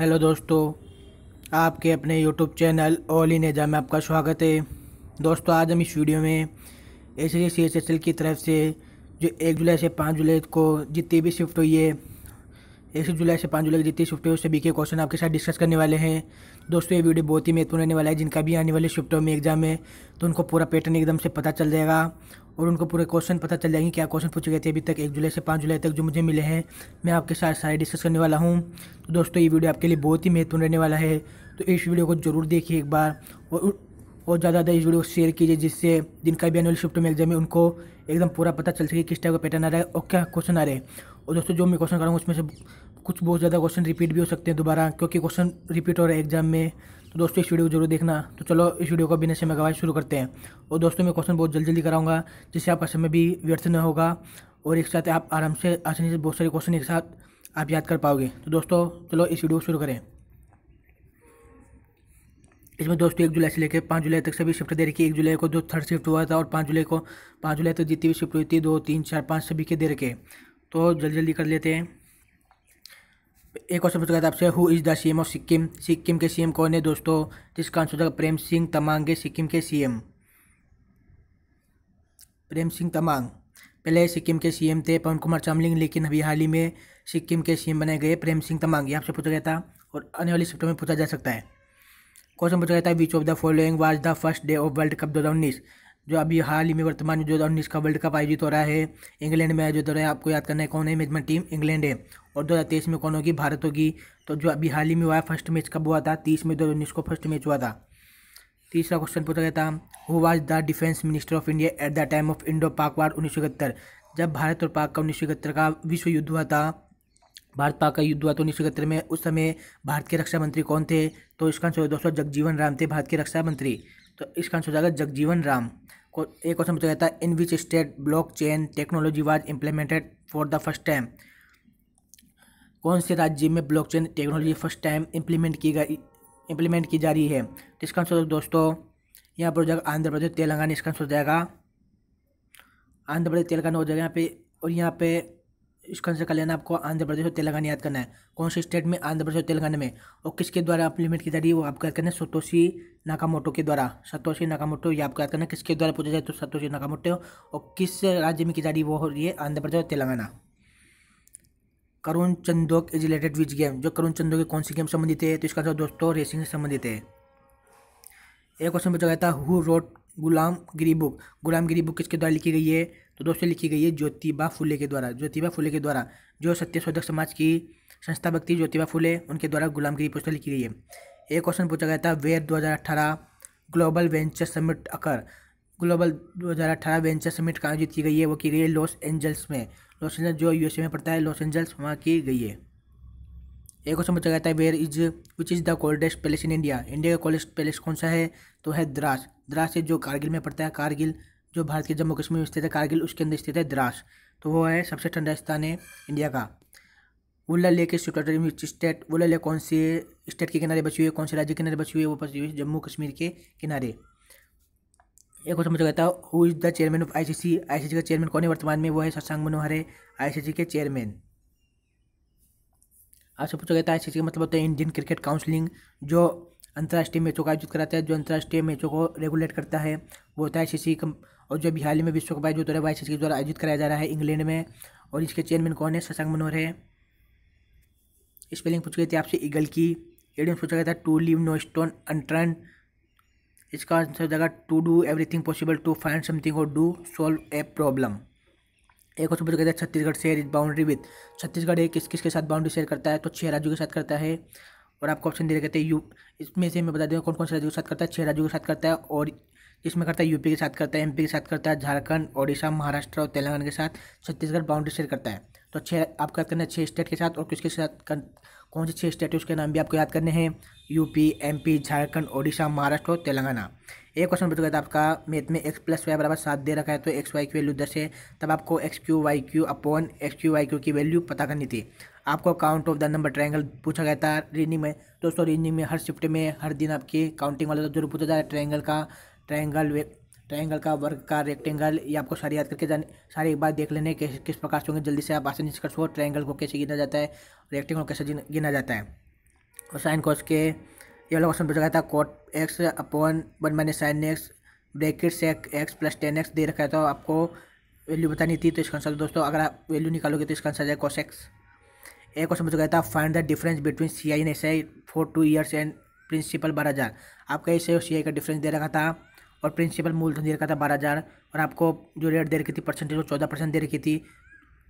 Hello दोस्तों आपके अपने यूट्यूब चैनल ऑल इन एजा में आपका स्वागत है दोस्तों आज हम इस वीडियो में S C S S L की तरफ से जो एक जुलाई से पाँच जुलाई को जितनी भी शिफ्ट हुई है एक से जुलाई से पाँच जुलाई के जितनी शिफ्ट उससे सभी के क्वेश्चन आपके साथ डिस्कस करने वाले हैं दोस्तों ये वीडियो बहुत ही महत्वपूर्ण रहने वाला है जिनका भी आने वाले शिफ्टों में एग्जाम है तो उनको पूरा पैटर्न एकदम से पता चल जाएगा और उनको पूरे क्वेश्चन पता चल जाएंगे क्या क्वेश्चन पूछे गए थे अभी तक एक जुलाई से पाँच जुलाई तक जो मुझे मिले हैं मैं आपके साथ सारे डिस्कस करने वाला हूँ तो दोस्तों ये वीडियो आपके लिए बहुत ही महत्वपूर्ण रहने वाला है तो इस वीडियो को जरूर देखिए एक बार और और ज़्यादा ज़्यादा इस वीडियो को शेयर कीजिए जिससे जिनका भी एनुअल शिफ्ट में एग्जाम है उनको एकदम पूरा पता चल सके किस टाइप का पैटर्न आ रहा है और क्या क्वेश्चन आ रहे हैं और दोस्तों जो मैं क्वेश्चन कराऊंगा उसमें से कुछ बहुत ज़्यादा क्वेश्चन रिपीट भी हो सकते हैं दोबारा क्योंकि क्वेश्चन रिपीट हो रहे है एग्जाम में तो दोस्तों इस वीडियो को जरूर देखना तो चलो इस वीडियो को बिना समय गवाए शुरू करते हैं और दोस्तों मैं क्वेश्चन बहुत जल्दी जल्दी कराऊंगा जिससे आपका समय भी व्यर्थ न होगा और एक साथ आप आराम से आसानी से बहुत सारे क्वेश्चन एक साथ आप याद कर पाओगे तो दोस्तों चलो इस वीडियो को शुरू करें इसमें दोस्तों एक जुलाई से लेकर पाँच जुलाई तक सभी शिफ्ट दे रखी एक जुलाई को जो थर्ड शिफ्ट हुआ था और पाँच जुलाई को पाँच जुलाई तक जितनी भी शिफ्ट हुई थी दो तीन चार पाँच सभी के दे रखे तो जल्दी जल्दी कर लेते हैं एक क्वेश्चन पूछा गया था आपसे who is the CM of Sikkim Sikkim के सीएम कौन है दोस्तों जिसका आंसर होगा प्रेम सिंह तमांग है सिक्किम के सीएम प्रेम सिंह तमांग पहले सिक्किम के सीएम थे पवन कुमार चामलिंग लेकिन अभी हाल ही में सिक्किम के सीएम बनाए गए प्रेम सिंह तमांग ये आपसे पूछा गया था और आने वाली सेक्टर में पूछा जा सकता है क्वेश्चन पूछा गया था which of the following was the first day of world cup दो हज़ार उन्नीस जो अभी हाल ही में वर्तमान में जो उन्नीस का वर्ल्ड कप आयोजित हो रहा है इंग्लैंड में आयोजित हो रहा है आपको याद करना है कौन है मेजमान टीम इंग्लैंड है और दो हज़ार तेईस में कौन होगी भारत होगी तो जो अभी हाल ही में हुआ फर्स्ट मैच कब हुआ था तीस में दो को फर्स्ट मैच हुआ था तीसरा क्वेश्चन पूछा गया था who was the defence minister of India at the time of Indo Pak war उन्नीस जब भारत और पाक का उन्नीस का विश्व युद्ध हुआ था भारत पाक का युद्ध हुआ तो उन्नीस सौ में उस समय भारत के रक्षा मंत्री कौन थे तो इसका आंसर दोस्तों जगजीवन राम थे भारत के रक्षा मंत्री तो इसका आंसर हो जाएगा जगजीवन राम एक क्वेश्चन पूछा जाता है in which state block chain technology was implemented for the first time कौन से राज्य में block chain technology first time implement की गई इम्प्लीमेंट की जा रही है तो इसका आंसर दोस्तों यहाँ पर हो जाएगा आंध्र प्रदेश तेलंगाना इसका आंसर हो जाएगा आंध्र प्रदेश तेलंगाना हो जाएगा यहाँ पे और यहाँ पे इस कौन सा कर लेना आपको आंध्र प्रदेश और तेलंगाना याद करना है कौन से स्टेट में आंध्र प्रदेश और तेलंगाना में और किसके द्वारा लिमिट की जा रही है वो आपको याद करना है सतोशी नाकामोटो के द्वारा सतोशी नाकामोटो ये आपको याद करना है किसके द्वारा पूछा जाए तो सतोशी नाकामोटो और किस राज्य में की जा रही है वो हो रही है आंध्र प्रदेश और Telangana Karun Chandhok is related which game जो करुण चंदोक कौन सी गेम संबंधित है तो इसका आंसर दोस्तों रेसिंग से संबंधित है एक क्वेश्चन पूछा गया था who wrote Gulamgiri book Gulamgiri book किसके द्वारा लिखी गई है तो दोस्तों लिखी गई है ज्योतिबा फुले के द्वारा ज्योतिबा फुले के द्वारा जो शोधक समाज की संस्था भक्ति ज्योतिबा फुले उनके द्वारा गुलामगिरी पुस्तक लिखी गई है एक क्वेश्चन पूछा गया था where 2018 global venture summit occur global 2018 venture summit का आयोजित की गई है वो की गई है लॉस एंजल्स में लॉस एंजल्स जो यूएसए में पड़ता है लॉस एंजल्स वहाँ की गई है एक क्वेश्चन पूछा गया था where is which is the coldest palace in India India का कोल्डेस्ट पैलेस कौन सा है तो है द्रास द्रास है जो कारगिल में पड़ता है कारगिल जो भारत के जम्मू कश्मीर में स्थित है कारगिल उसके अंदर स्थित है द्रास तो वो है सबसे ठंडा स्थान है इंडिया का वुल्ला लेक के सिचुएटेड स्टेट वुल्ला लेक कौन से स्टेट के किनारे बची हुई है कौन से राज्य के किनारे बची हुई है वो बची हुई है जम्मू कश्मीर के किनारे एक क्वेश्चन मुझे कहता हूँ who is the chairman of ICC ICC का चेयरमैन कौन है वर्तमान में वो है सत्संग मनोहर है आईसीसी के चेयरमैन आपसे पूछा गया था आईसीसी का मतलब होता है इंडियन क्रिकेट काउंसिलिंग जो अंतर्राष्ट्रीय मैचों का आयोजित कराता है जो अंतर्राष्ट्रीय मैचों को रेगुलेट करता है वो होता है आईसीसी और जो अभी हाल ही में विश्व कप है जो दो हज़ार द्वारा आयोजित कराया जा रहा है इंग्लैंड में और इसके चेयरमैन कौन है शशांक मनोहर है स्पेलिंग पूछ गई थी आपसे ईगल की एडियम पूछा गया था to leave no stone unturned इसका आंसर हो जाएगा to do everything possible to find something और डू सॉल्व ए प्रॉब्लम एक और पूछा गया था Chhattisgarh share is boundary with Chhattisgarh एक किस किस के साथ बाउंड्री शेयर करता है तो छः राज्यों के साथ करता है और आपको ऑप्शन दे रहे थे यू इसमें से मैं बता दूँ कौन कौन से राज्यों के साथ करता है छः राज्यों के साथ करता है और इसमें करता है यूपी के साथ करता है एमपी के साथ करता है झारखंड ओडिशा महाराष्ट्र और तेलंगाना के साथ छत्तीसगढ़ बाउंड्री शेयर करता है तो छः आप क्या करना है छः स्टेट के साथ और किसके साथ कर, कौन से छः स्टेट है उसके नाम भी आपको याद करने हैं यूपी एम झारखंड ओडिशा महाराष्ट्र और तेलंगाना एक क्वेश्चन बच गया था आपका मैथ में एक्स प्लस वाई बराबर सात दे रखा है तो एक्स वाई की वैल्यू दस है तब आपको X Q Y Q upon x Q Y Q की वैल्यू पता करनी थी आपको count of the number triangle पूछा गया था रीनिंग में दोस्तों रीनिंग में हर शिफ्ट में हर दिन आपकी काउंटिंग वाला तो जरूर पूछा जाए ट्राइंगल का ट्रायंगल ट्रायंगल का वर्ग का रेक्टेंगल ये आपको सारी याद करके जाने सारी एक बार देख लेने किस किस प्रकार से होंगे जल्दी से आप आसानी से कर सको ट्रायंगल को कैसे गिना जाता है रेक्टेंगल को कैसे गिना जाता है और साइन कोस के ये वाला क्वेश्चन पूछा गया था cot X upon one minus sine X bracket से एक्स प्लस टेन एक्स दे रखा है तो आपको वैल्यू बतानी थी तो इसका आंसर दोस्तों अगर आप वैल्यू निकालोगे तो इसका आंसर है कोस एक्स एक क्वेश्चन पूछा गया था find the difference between C I and S I for two years and principal बारह हज़ार आपका और सी आई का डिफरेंस दे रखा था और प्रिंसिपल मूलधन दे रखा था बारह हज़ार और आपको जो रेट दे रखी थी परसेंटेज वो चौदह परसेंट दे रखी थी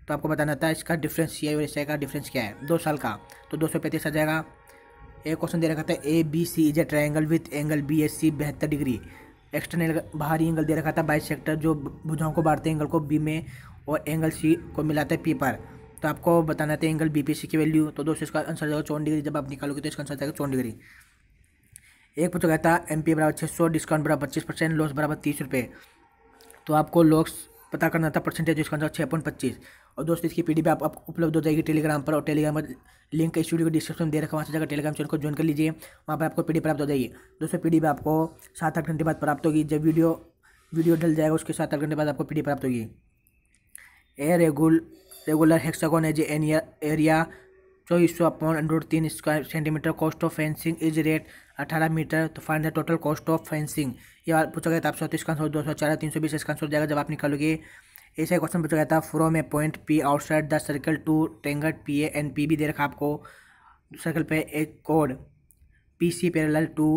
तो आपको बताना था इसका डिफरेंस ये और इसका का डिफरेंस क्या है दो साल का तो दो सौ पैंतीस आ जाएगा एक क्वेश्चन दे रखा था A B C is a triangle with angle B S C बेहतर डिग्री एक्सटर्नल बाहरी एंगल दे रखा था बाईस सेक्टर जो भुजाओं को बांटते एंगल को बी में और एंगल सी को मिलाते हैं पी पर तो आपको बताना था एंगल बी पी सी की वैल्यू तो दोस्तों इसका आंसर जाएगा चौन डिग्री जब आप निकालोगे तो इसका आंसर जाएगा चौन डिग्री एक पुस्तक कहता था एम पी बराबर छः सौ डिस्काउंट बराबर पच्चीस परसेंट लॉस बराबर तीस रुपये तो आपको लॉस पता करना था परसेंटेज डिस्काउंट छः पॉइंट पच्चीस और दोस्तों इसकी डी आप, आपको उपलब्ध हो जाएगी टेलीग्राम पर और टेलीग्राम पर लिंक इस वीडियो को डिस्क्रिप्शन में दे रखा वहाँ से जाकर टेलीग्राम चैनल को ज्वाइन कर लीजिए वहाँ पर आपको पीडीएफ प्राप्त हो जाएगी दोस्तों डी आपको सात आठ घंटे बाद प्राप्त होगी जब वीडियो वीडियो डल जाएगा उसके सात आठ घंटे बाद आपको पी प्राप्त होगी ए रेगुल रेगुलर हेक्सागोन एन एरिया चौबीस सौ अपॉन अंडोर तीन square centimetre cost of fencing is rate अठारह मीटर तो fine the total cost of fencing ये बात पूछा गया था आप आपसे तो का सौ दो सौ चार तीन सौ बीस इसका आंसर जाएगा जब आप निकालोगे ऐसा क्वेश्चन पूछा गया था from a point P outside the circle two टेंगर P A and P B दे रखा आपको सर्कल पे एक कोड P C parallel to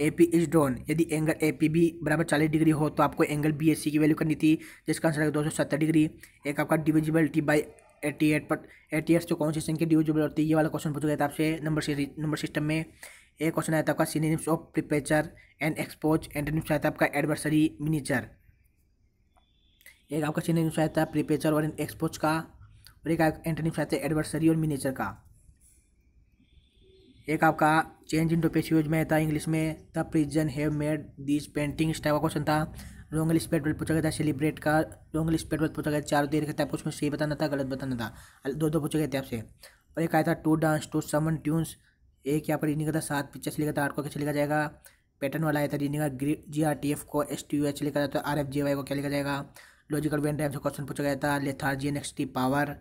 A P is done यदि एंगल ए पी बी बराबर चालीस डिग्री हो तो आपको एंगल बी एस सी की वैल्यू करनी थी जिसका आंसर है दो सौ सत्तर डिग्री एक आपका डिविजिबलिटी बाई एट्टी एट पर एट्टी एट्स तो कौन सी संख्या डिविजिबल होती है ये वाला क्वेश्चन पूछा गया था आपसे नंबर नंबर सिस्टम में एक क्वेश्चन आया था आपका सीनिम्स ऑफ प्रिपेचर एंड एक्सपोज एंड आया था आपका एडवर्सरी मिनीचर एक आपका सीनिम्स आया था प्रिपेचर और एक्सपोज का और एक एंटनिम्स आया था एडवर्सरी और मिनीचर का एक आपका चेंज इन टू पेश में था इंग्लिश में the prison have made this painting इस टाइप का क्वेश्चन था रोंगल लिस्ट पेट पूछा गया था सेलिब्रेट का रोंगल लिस्ट पेट पूछा गया चारों दे का था आपको उसमें सही बताना था गलत बताना था दो दो पूछे गए थे आपसे और एक आया था to dance to someone's tunes एक यहाँ पर रीडिंग का था सात पिक्चर से लिखा था आठ को कैसे लिखा जाएगा पैटर्न वाला आया था रीडिंग का जी आर टी एफ को एस टी यू एच लिखा जाता है आर एफ जी वाई को क्या लिखा जाएगा लॉजिकल वेन टाइम से क्वेश्चन पूछा गया था G X T power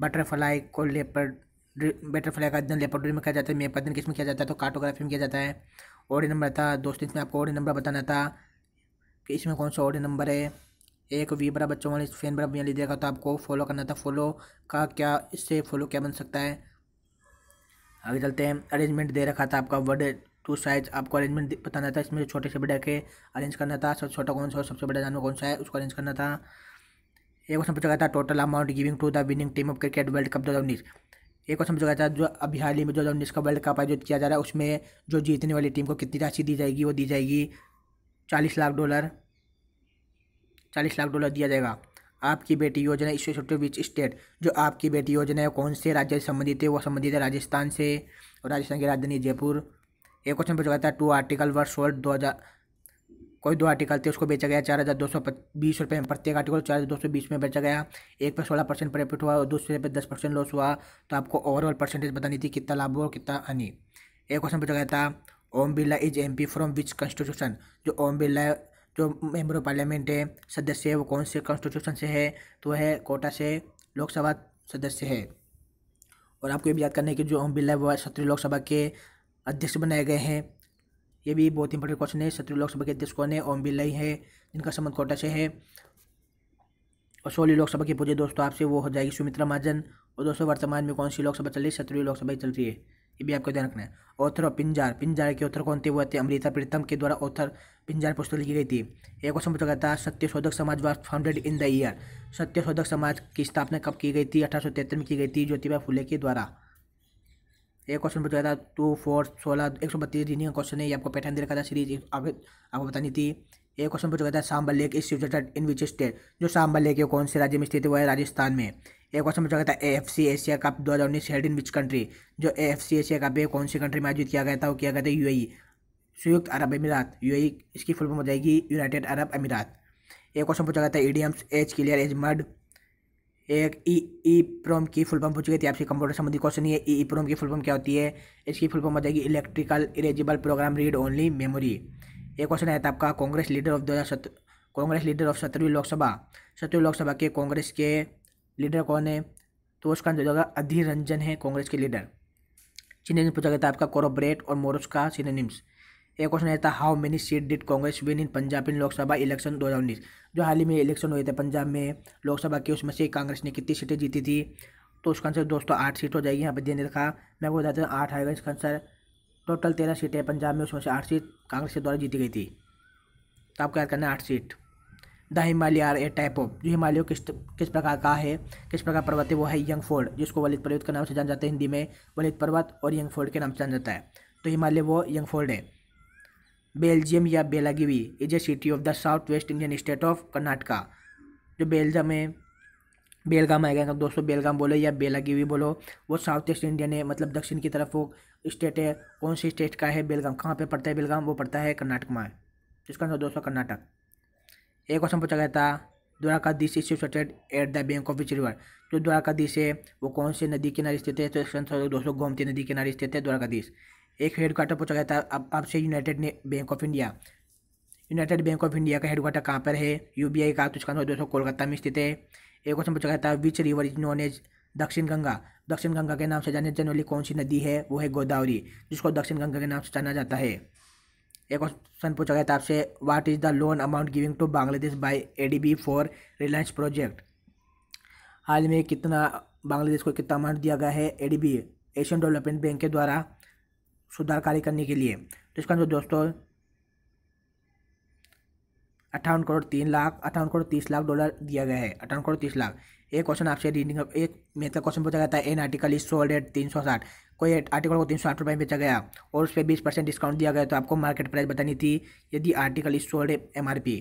butterfly को लेपर बटरफ्लाई का अध्ययन ड्रीम में किया जाता है दिन किस तो में किया जाता है तो कार्टोग्राफी में किया जाता है और नंबर था दोस्तों इसमें आपको और नंबर बताना था कि इसमें कौन सा ऑर्डर नंबर है एक वी बराबर चौवालीस फैन बराबर बयालीस देखा तो आपको फॉलो करना था फॉलो का क्या इससे फॉलो क्या बन सकता है आगे चलते हैं अरेंजमेंट दे रखा था आपका वर्ड टू साइज आपको अरेंजमेंट बताना था इसमें छोटे से बड़े के अरेंज करना था सबसे छोटा कौन सा और सबसे बड़ा जानवर कौन सा है उसको अरेंज करना था एक क्वेश्चन पूछा गया था total amount giving to the winning team of cricket world cup दो हज़ार उन्नीस एक क्वेश्चन पूछा गया था जो अभी हाल ही में दो हज़ार उन्नीस का वर्ल्ड कप आयोजित किया जा रहा है उसमें जो जीतने वाली टीम को कितनी राशि दी जाएगी वो दी जाएगी चालीस लाख डॉलर चालीस लाख डॉलर दिया जाएगा आपकी बेटी योजना इशोटेटिव विच स्टेट जो आपकी बेटी योजना है कौन से राज्य से संबंधित है वो संबंधित है राजस्थान से और राजस्थान की राजधानी जयपुर एक क्वेश्चन पूछा जाता है टू आर्टिकल वर्ष सोल्ड दो हज़ार कोई दो आर्टिकल थे उसको बेचा गया चार हज़ार दो सौ बीस रुपये में प्रत्येक आर्टिकल चार हज़ार दो सौ बीस में बेचा गया एक पर सोलह परसेंट प्रॉफिट हुआ और दूसरे पर दस परसेंट लॉस हुआ तो आपको ओवरऑल परसेंटेज बतानी थी कितना लाभ हुआ और कितना हानि एक क्वेश्चन पूछा गया था Om Birla is M P from which constitution जो ओम बिरला जो मेम्बर ऑफ पार्लियामेंट है सदस्य है वो कौन से कॉन्स्टिट्यूशन से है तो है कोटा से लोकसभा सदस्य है और आपको ये भी याद करना है कि जो ओम बिरला है वह सत्रह लोकसभा के अध्यक्ष बनाए गए हैं ये भी बहुत इंपॉर्टेंट क्वेश्चन है सत्रह लोकसभा के अध्यक्ष कौन है ओम बिरला ही है जिनका संबंध कोटा से है और सोलह लोकसभा की पूछे दोस्तों आपसे वो हो जाएगी सुमित्रा महाजन और दोस्तों वर्तमान में कौन सी लोकसभा चल रही है सत्रहवीं लोकसभा चल रही है ये भी आपको ध्यान रखना है ऑथर ऑफ पिंजार पिंजार के ऑथर कौन थे वो थे अमृता प्रीतम के द्वारा ऑथर पिंजार पुस्तक लिखी गई थी एक क्वेश्चन पूछा गया था Shodhak Samaj was founded in the year Shodhak Samaj की स्थापना कब की गई थी अठारह में की गई थी ज्योतिबा फुले के द्वारा एक क्वेश्चन पूछा गया था टू फोर सोलह एक सौ बत्तीस रीडिंग का क्वेश्चन है आपको पैटर्न दे रखा था सीरीज आगे आपको बतानी थी एक क्वेश्चन पूछा गया था Sambhar lake is situated in which state जो सांबल लेक है कौन से राज्य में स्थित हुआ वह राजस्थान में एक क्वेश्चन पूछा गया था A F C Asia cup दो हज़ार उन्नीस हेड इन विच कंट्री जो A F C Asia cup है कौन सी कंट्री में आयोजित किया गया था वो किया गया था यूएई e। संयुक्त अरब अमीरात यू e इसकी फुल फॉर्म हो जाएगी यूनाइटेड अरब अमीरात एक क्वेश्चन पूछा गया था idioms as clear as mud एक ई ई प्रोम की फुल फॉर्म पूछी गई थी आपसे कंप्यूटर संबंधी क्वेश्चन ये ई प्रोम e, की फुल फॉर्म क्या होती है इसकी फुल फॉर्म हो जाएगी electrical erasable program read only memory एक क्वेश्चन आया था आपका कांग्रेस लीडर ऑफ दो कांग्रेस लीडर ऑफ सत्रहवीं लोकसभा सत्रहवीं लोकसभा के कांग्रेस के लीडर कौन है तो उसका आंसर होगा अधीर रंजन है कांग्रेस के लीडर सिनेनिम्स पूछा गया था आपका कोरोबरेट और मोरस का सिनेनिम्स एक क्वेश्चन आया था how many seat did Congress win in Punjab in Lok Sabha election दो जो हाल ही में इलेक्शन हुए थे पंजाब में लोकसभा के उसमें से कांग्रेस ने कितनी सीटें जीती थी तो उसका आंसर दोस्तों आठ सीट हो जाएगी यहाँ पर देने रखा मैं बोल जाता हूँ आठ आएगा इसका आंसर टोटल तेरह सीटें पंजाब में उसमें से आठ सीट कांग्रेस के द्वारा जीती गई थी तो आपको याद करना आठ seat the Himalaya are a type of जो हिमालयों किस किस प्रकार का है किस प्रकार पर्वत है वो है यंग फोर्ड जिसको वलित पर्वत के नाम से जाना जाता है हिंदी में वलित पर्वत और यंग फोर्ड के नाम से जाना जाता है तो हिमालय वो यंग फोर्ड है बेल्जियम या Belagavi is a city of the south west Indian state of Karnataka जो बेल्जियम है बेलगाम आएगा दोस्तों बेलगाम बोलो या बेलागिवी बोलो वो साउथ ईस्ट इंडियन है मतलब दक्षिण की तरफ वो स्टेट है कौन सी स्टेट का है बेलगाम कहाँ पे पड़ता है बेलगाम वो पड़ता है कर्नाटक में जिसका नाम दोस्तों कर्नाटक एक क्वेश्चन पूछा गया था Dwarkadhish is situated at the bank of which river जो द्वारकाधीश है वो कौन से नदी किनारे स्थित है तो इसका आंसर दोस्तों गोमती नदी किनारे स्थित है द्वारकाधीश एक हेडक्वार्टर पूछा गया था अब आपसे united bank of India united bank of India का हेडक्वार्टर कहाँ पर है यूबीआई का तो उसका आंसर दोस्तों कोलकाता में स्थित है एक क्वेश्चन पूछा गया था which river is known as Dakshin Ganga दक्षिण गंगा के नाम से जाने जाने वाली कौन सी नदी है वो है गोदावरी जिसको दक्षिण गंगा के नाम से जाना जाता है एक क्वेश्चन पूछा गया था आपसे what is the loan amount giving to Bangladesh by ADB for Reliance project हाल में कितना बांग्लादेश को कितना अमाउंट दिया गया है एडीबी एशियन डेवलपमेंट बैंक के द्वारा सुधार कार्य करने के लिए तो इसका जो दोस्तों अट्ठावन करोड़ तीन लाख अट्ठावन करोड़ तीस लाख डॉलर दिया गया है अट्ठावन करोड़ तीस लाख एक क्वेश्चन आपसे रीडिंग एक मैथ का क्वेश्चन पूछा गया था an article is sold at तीन सौ साठ कोई आर्टिकल को तीन सौ आठ रुपये में बेचा गया और उस पर बीस परसेंट डिस्काउंट दिया गया तो आपको मार्केट प्राइस बतानी थी यदि article is sold M R P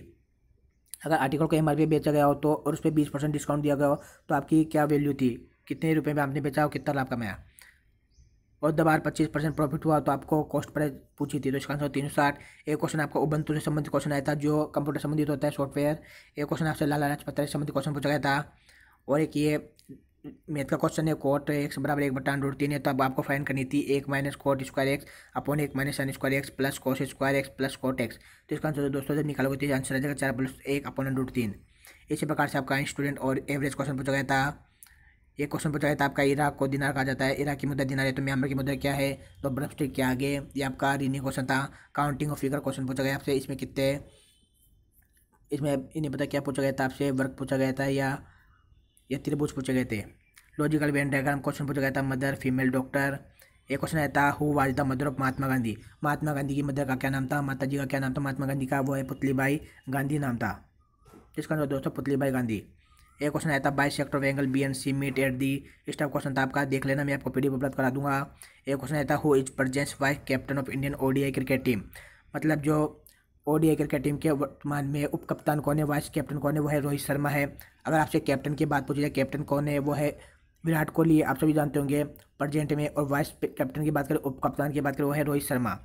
अगर आर्टिकल को एम आर पी बेचा गया हो तो और उस पर बीस परसेंट डिस्काउंट दिया गया हो तो आपकी क्या वैल्यू थी कितने रुपये में आपने बेचा हो कितना लाभ कमाया और दबार पच्चीस परसेंट प्रॉफिट हुआ तो आपको कॉस्ट प्राइस पूछी थी तो इसका आंसर तीन सौ साठ एक क्वेश्चन आपका उबंतु से संबंधित क्वेश्चन आया था जो कंप्यूटर संबंधित होता है सॉफ्टवेयर एक क्वेश्चन आपसे लाल पत्र से संबंधित क्वेश्चन पूछा गया था और एक ये मैथ का क्वेश्चन है कोट एक्स बराबर एक बटान रूट तीन है तो अब आपको फाइन करनी थी एक minus cot square X upon एक minus sine square X plus cos square X plus cot X तो इसका आंसर तो दोस्तों जब निकालोगे तो आंसर आ जाएगा चार प्लस एक अपन रूट तीन इसी प्रकार से आपका स्टूडेंट और एवरेज क्वेश्चन पूछा गया था एक क्वेश्चन पूछा गया था आपका इराक को दिनार कहा जाता है इराक की मुद्रा दिनार है तो म्यांमार की मुद्रा क्या है तो स्टिक क्या आगे ये आपका रीनी क्वेश्चन था काउंटिंग ऑफ फिगर क्वेश्चन पूछा गया आपसे इसमें कितने इसमें इन्हें पता क्या पूछा गया था आपसे वर्क पूछा गया था या ये त्रिभुज पूछे गए थे लॉजिकल वेन डायग्राम क्वेश्चन पूछा गया था मदर फीमेल डॉक्टर एक क्वेश्चन आया था who was the mother of Mahatma Gandhi Mahatma Gandhi की मदर का क्या नाम था माता जी का क्या नाम था महात्मा गांधी का वो है पुतलीबाई गांधी नाम था जिसका नाम दोस्तों पुतलीबाई गांधी एक क्वेश्चन आया था bisector of angle B and C meet at the इस टाइप क्वेश्चन था आपका देख लेना मैं आपको पीडीएफ उपलब्ध करा दूंगा एक क्वेश्चन आया था who is present vice captain of Indian ODI cricket team मतलब जो ओडीआई क्रिकेट टीम के वर्तमान में उप कप्तान कौन है वाइस कैप्टन कौन है वो है रोहित शर्मा है अगर आपसे कैप्टन की बात पूछी जाए कैप्टन कौन है वो है विराट कोहली आप सभी जानते होंगे प्रेजेंट में और वाइस कैप्टन की बात करें उप कप्तान की बात करें वो है रोहित शर्मा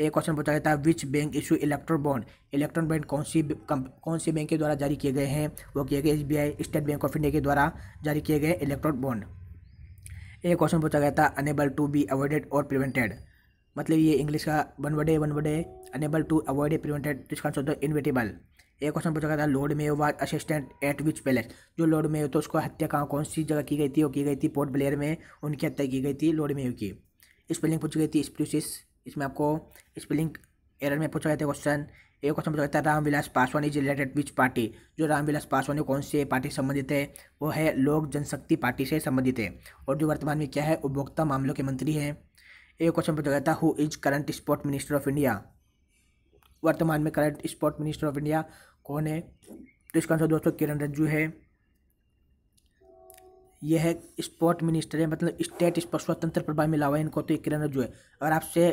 एक क्वेश्चन पूछा जाता है which bank issue electron bond electron bond कौन सी कौन सी बैंक के द्वारा जारी किए गए हैं वो किए गए एस स्टेट बैंक ऑफ इंडिया के द्वारा जारी किए गए इलेक्ट्रॉन बॉन्ड एक क्वेश्चन पूछा गया था अनेबल टू बी अवॉइडेड और प्रिवेंटेड मतलब ये इंग्लिश का वन वर्ड है वन वर्ड है अनेबल टू अवॉइड प्रिवेंटेड इसका आंसर होता है इनवेटेबल एक क्वेश्चन पूछा गया था Lord Mayo was assistant at which palace जो लॉर्ड मेयो तो उसको हत्या कहाँ कौन सी जगह की गई थी वो की गई थी पोर्ट ब्लेयर में उनकी हत्या की गई थी लॉर्ड मेयो की स्पेलिंग पूछी गई थी स्प्रूसिस इसमें आपको स्पेलिंग एरर में पूछा गया था क्वेश्चन एक क्वेश्चन पूछा गया था Ram Vilas Paswan is related which party जो रामविलास पासवान कौन से पार्टी संबंधित है वो है लोक जनशक्ति पार्टी से संबंधित है और जो वर्तमान में क्या है उपभोक्ता मामलों के मंत्री हैं एक क्वेश्चन पूछा गया था who is current sport minister of India वर्तमान में current sport minister of India कौन है तो इसका आंसर दोस्तों किरण रज्जू है यह है स्पोर्ट मिनिस्टर है मतलब स्टेट स्वतंत्र प्रभाव मिला हुआ है इनको तो ये किरण रज्जू है अगर आपसे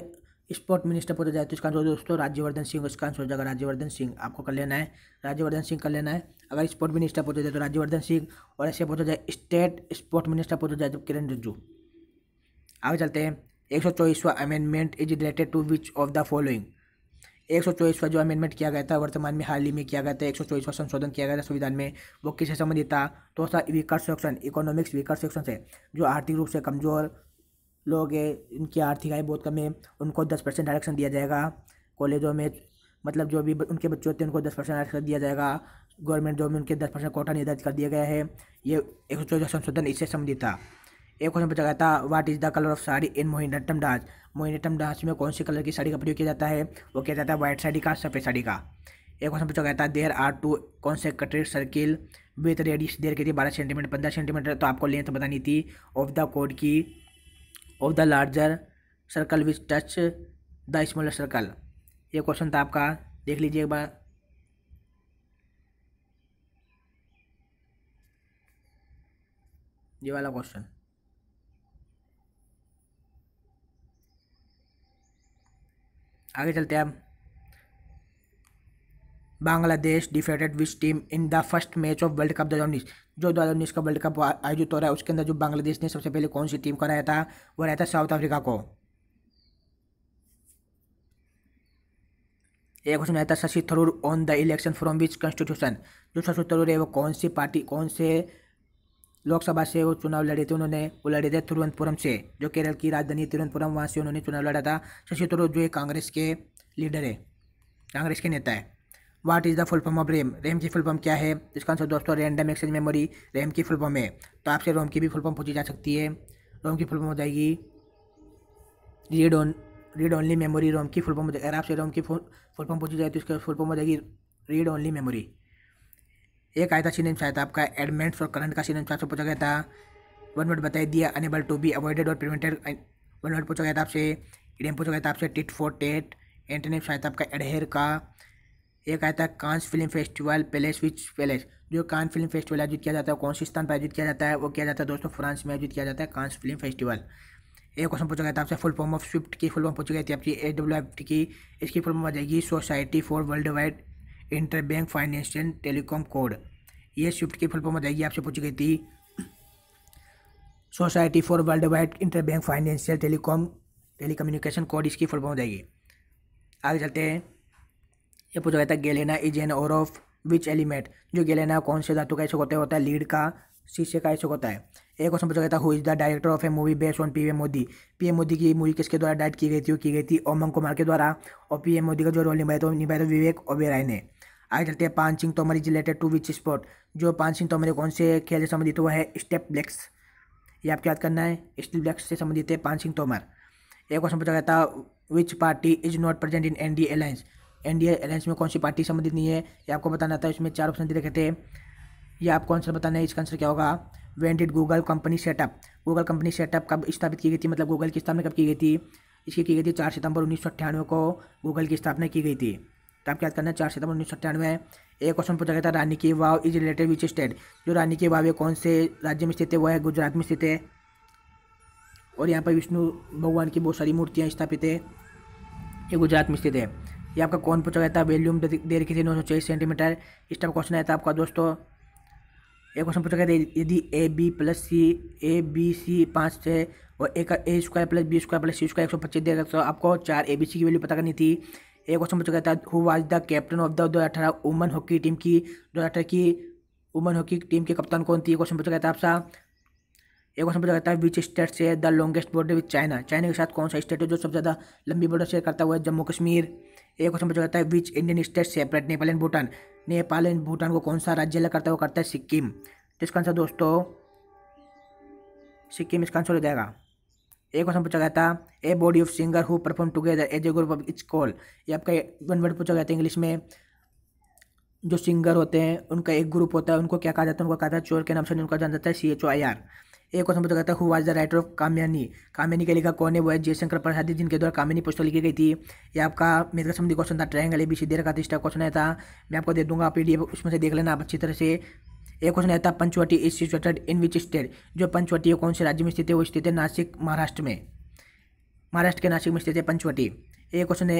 स्पोर्ट मिनिस्टर पूछा जाए तो इसका आंसर दोस्तों राज्यवर्धन सिंह इसका आंसर हो जाएगा राज्यवर्धन सिंह आपको कर लेना है राज्यवर्धन सिंह कर लेना है अगर स्पोर्ट मिनिस्टर पूछा जाए तो राज्यवर्धन सिंह और ऐसे पूछा जाए स्टेट स्पोर्ट मिनिस्टर पूछा जाए तो किरण रिजू आगे चलते हैं एक सौ चौबीसवा amendment is related to which of the following एक सौ चौबीसवा जो अमेंडमेंट किया गया था वर्तमान में हाल ही में किया गया था एक सौ चौबीसवा संशोधन किया गया था संविधान में वो किससे संबंधित था तो उसका weaker section economics weaker section से जो आर्थिक रूप से कमज़ोर लोग हैं उनकी आर्थिक आय बहुत कम है उनको दस परसेंट आरक्षण दिया जाएगा कॉलेजों में मतलब जो भी उनके बच्चे होते हैं उनको दस परसेंट आरक्षण दिया जाएगा गवर्नमेंट जॉब में उनके दस परसेंट कोटा निर्धारित कर दिया गया है ये एक सौ चौदह संशोधन इससे संबंधित था एक क्वेश्चन पूछा गया था what is the colour of sari in Mohiniyattam dance Mohiniyattam dance में कौन से कलर की साड़ी का प्रयोग किया जाता है वो किया जाता है व्हाइट साड़ी का सफ़ेद साड़ी का एक क्वेश्चन पूछा गया था देर आर टू कौन से कटरेट सर्किल विथ रेडियस देर की थी बारह सेंटीमीटर पंद्रह सेंटीमीटर तो आपको लेंथ बतानी थी ऑफ द कोड की of the larger circle which touch the smaller circle ये क्वेश्चन था आपका देख लीजिए एक बार ये वाला क्वेश्चन आगे चलते हैं अब Bangladesh defeated which team in the first match of world cup दो हज़ार उन्नीस जो दो हज़ार उन्नीस का वर्ल्ड कप आयोजित हो रहा है उसके अंदर जो बांग्लादेश ने सबसे पहले कौन सी टीम को रहा था वो रहता साउथ अफ्रीका को एक क्वेश्चन रहता Shashi Tharoor on the election from which constitution जो शशि थरूर है वो कौन सी पार्टी कौन से लोकसभा से वो चुनाव लड़े थे उन्होंने वो लड़े थे तिरुवनंतपुरम से जो केरल की राजधानी तिरुवनंतपुरम वहाँ से उन्होंने चुनाव लड़ा था शशि थरूर जो एक कांग्रेस के लीडर है कांग्रेस के नेता है what is the full form of RAM RAM की फुल फॉर्म क्या है इसका आंसर दोस्तों रैंडम एक्सेज मेमोरी रैम की फुल फॉर्म है तो आपसे रोम की भी फुल फॉर्म पूछी जा सकती है रोम की फुल फॉर्म हो जाएगी read on read only memory ROM की फुल फॉर्म हो जाएगी अगर आपसे रोम की फुल फॉर्म पूछी जाए तो इसका फुल फॉर्म हो जाएगी रीड ओनली मेमोरी एक आया था सी नेम्स आया था आपका एडमेंट्स और करंट का सी नेम्स आपसे पूछा गया था वन वर्ड बताई दिया अनेबल टू बी अवॉइडेड और प्रिवेंटेड वन वर्ड पूछा गया था आपसे ईडीएम पूछा गया था आपसे टिट फॉर टेट एंटेनिम्स आया था आपका एडहेर का एक आया था Cannes film festival palace which palace जो कांस फिल्म फेस्टिवल आयोजित किया जाता है कौन से स्थान पर आयोजित किया जाता है वो किया जाता है दोस्तों फ्रांस में आयोजित किया जाता है कांस फिल्म फेस्टिवल एक क्वेश्चन पूछा गया था आपसे फुल फॉर्म ऑफ स्विफ्ट की फुल फॉर्म पूछी गई थी आपकी ए डब्ल्यू एफ टी की इसकी फुल फॉर्म आ जाएगी society for world wide inter bank financial telecom code ये स्विफ्ट की फुल फॉर्म हो जाएगी आपसे पूछी गई थी society for world wide inter bank financial telecom telecommunication code इसकी फुल फॉर्म हो जाएगी आगे चलते हैं ये पूछा गया था galena is an ore of which element जो गेलेना कौन से धातु का ऐसे होता है लीड का शीशे का ऐसे होता है एक क्वेश्चन पूछा गया था who is the director of a movie based on P M Modi P M Modi की मूवी किसके द्वारा डायरेक्ट की गई थी की गई थी ओमंग कुमार के द्वारा और पी एम मोदी का जो रोल निभाया था तो निभाया था विवेक ओबेराय ने आगे चलते हैं Paan Singh Tomar is related to which sport जो पान सिंह तोमर कौन से खेल से संबंधित हुआ है स्टेप ब्लैक्स ये आपको याद करना है स्टेप ब्लैक्स से संबंधित है पान सिंह तोमर एक क्वेश्चन पूछा गया था which party is not present in N D alliance N D alliance में कौन सी पार्टी संबंधित नहीं है ये आपको बताना था इसमें चार ऑप्शन दे रखे थे ये आपको आंसर बताना है इसका आंसर क्या होगा when did Google company set up Google company set up कब स्थापित की गई थी मतलब गूगल की स्थापना कब की गई थी इसकी की गई थी चार सितंबर उन्नीस को गूगल की स्थापना की गई थी तो आपको याद करना चार सितंबर उन्नीस सौ अट्ठानवे है एक क्वेश्चन पूछा गया था Rani ki Vav is related which state जो रानी की वाव है कौन से राज्य में स्थित है वह है गुजरात में स्थित है और यहाँ पर विष्णु भगवान की बहुत सारी मूर्तियाँ स्थापित है ये गुजरात में स्थित है ये आपका कौन पूछा गया था वैल्यूम दे रखी थी नौ सौ चौबीस सेंटीमीटर इस टाइप क्वेश्चन आया था आपका दोस्तों एक क्वेश्चन पूछा गया था यदि A B plus C A B C पाँच से और ए का A square plus B square plus C square एक सौ पच्चीस देगा तो आपको चार ए बी सी की वैल्यू पता करनी थी एक क्वेश्चन पूछा गया था who was the captain of the दो अठारह वुमन हॉकी टीम की दो अठारह की वुमन हॉकी टीम के कप्तान कौन थी क्वेश्चन पूछा गया था आपका एक क्वेश्चन पूछा गया था विच स्टेट से the longest border with China China के साथ कौन सा स्टेट है जो सबसे ज़्यादा लंबी बॉर्डर शेयर करता हुआ है जम्मू कश्मीर एक क्वेश्चन पूछा गया था which Indian state separate Nepal and Bhutan Nepal and Bhutan को कौन सा राज्य अलग करता हुआ करता है सिक्किम तो इसका आंसर दोस्तों सिक्किम इसका आंसर हो जाएगा एक क्वेश्चन पूछा गया था a body of singer who perform together as a group of its call ये आपका वन वर्ड पूछा गया था इंग्लिश में जो सिंगर होते हैं उनका एक ग्रुप होता है उनको क्या कहा जाता है उनको कहा जाता है चोर के नाम से उनका जाना जाता है C H O I R एक क्वेश्चन पूछा गया था who was the writer of Kamayani Kamayani के लिखा कौन है वो है जयशंकर प्रसाद जी जिनके द्वारा कामयानी पुस्तक लिखी गई थी ये आपका मेरे का संबंधी क्वेश्चन था ट्रायंगल ए बी सी देर का तीसरा क्वेश्चन है था मैं आपको दे दूंगा आप पी उसमें से देख लेना आप अच्छी तरह से एक क्वेश्चन आता है Panchavati is situated in which state जो पंचवटी है कौन से राज्य में स्थित है वो स्थित है नासिक महाराष्ट्र में महाराष्ट्र के नासिक में स्थित है पंचवटी एक क्वेश्चन है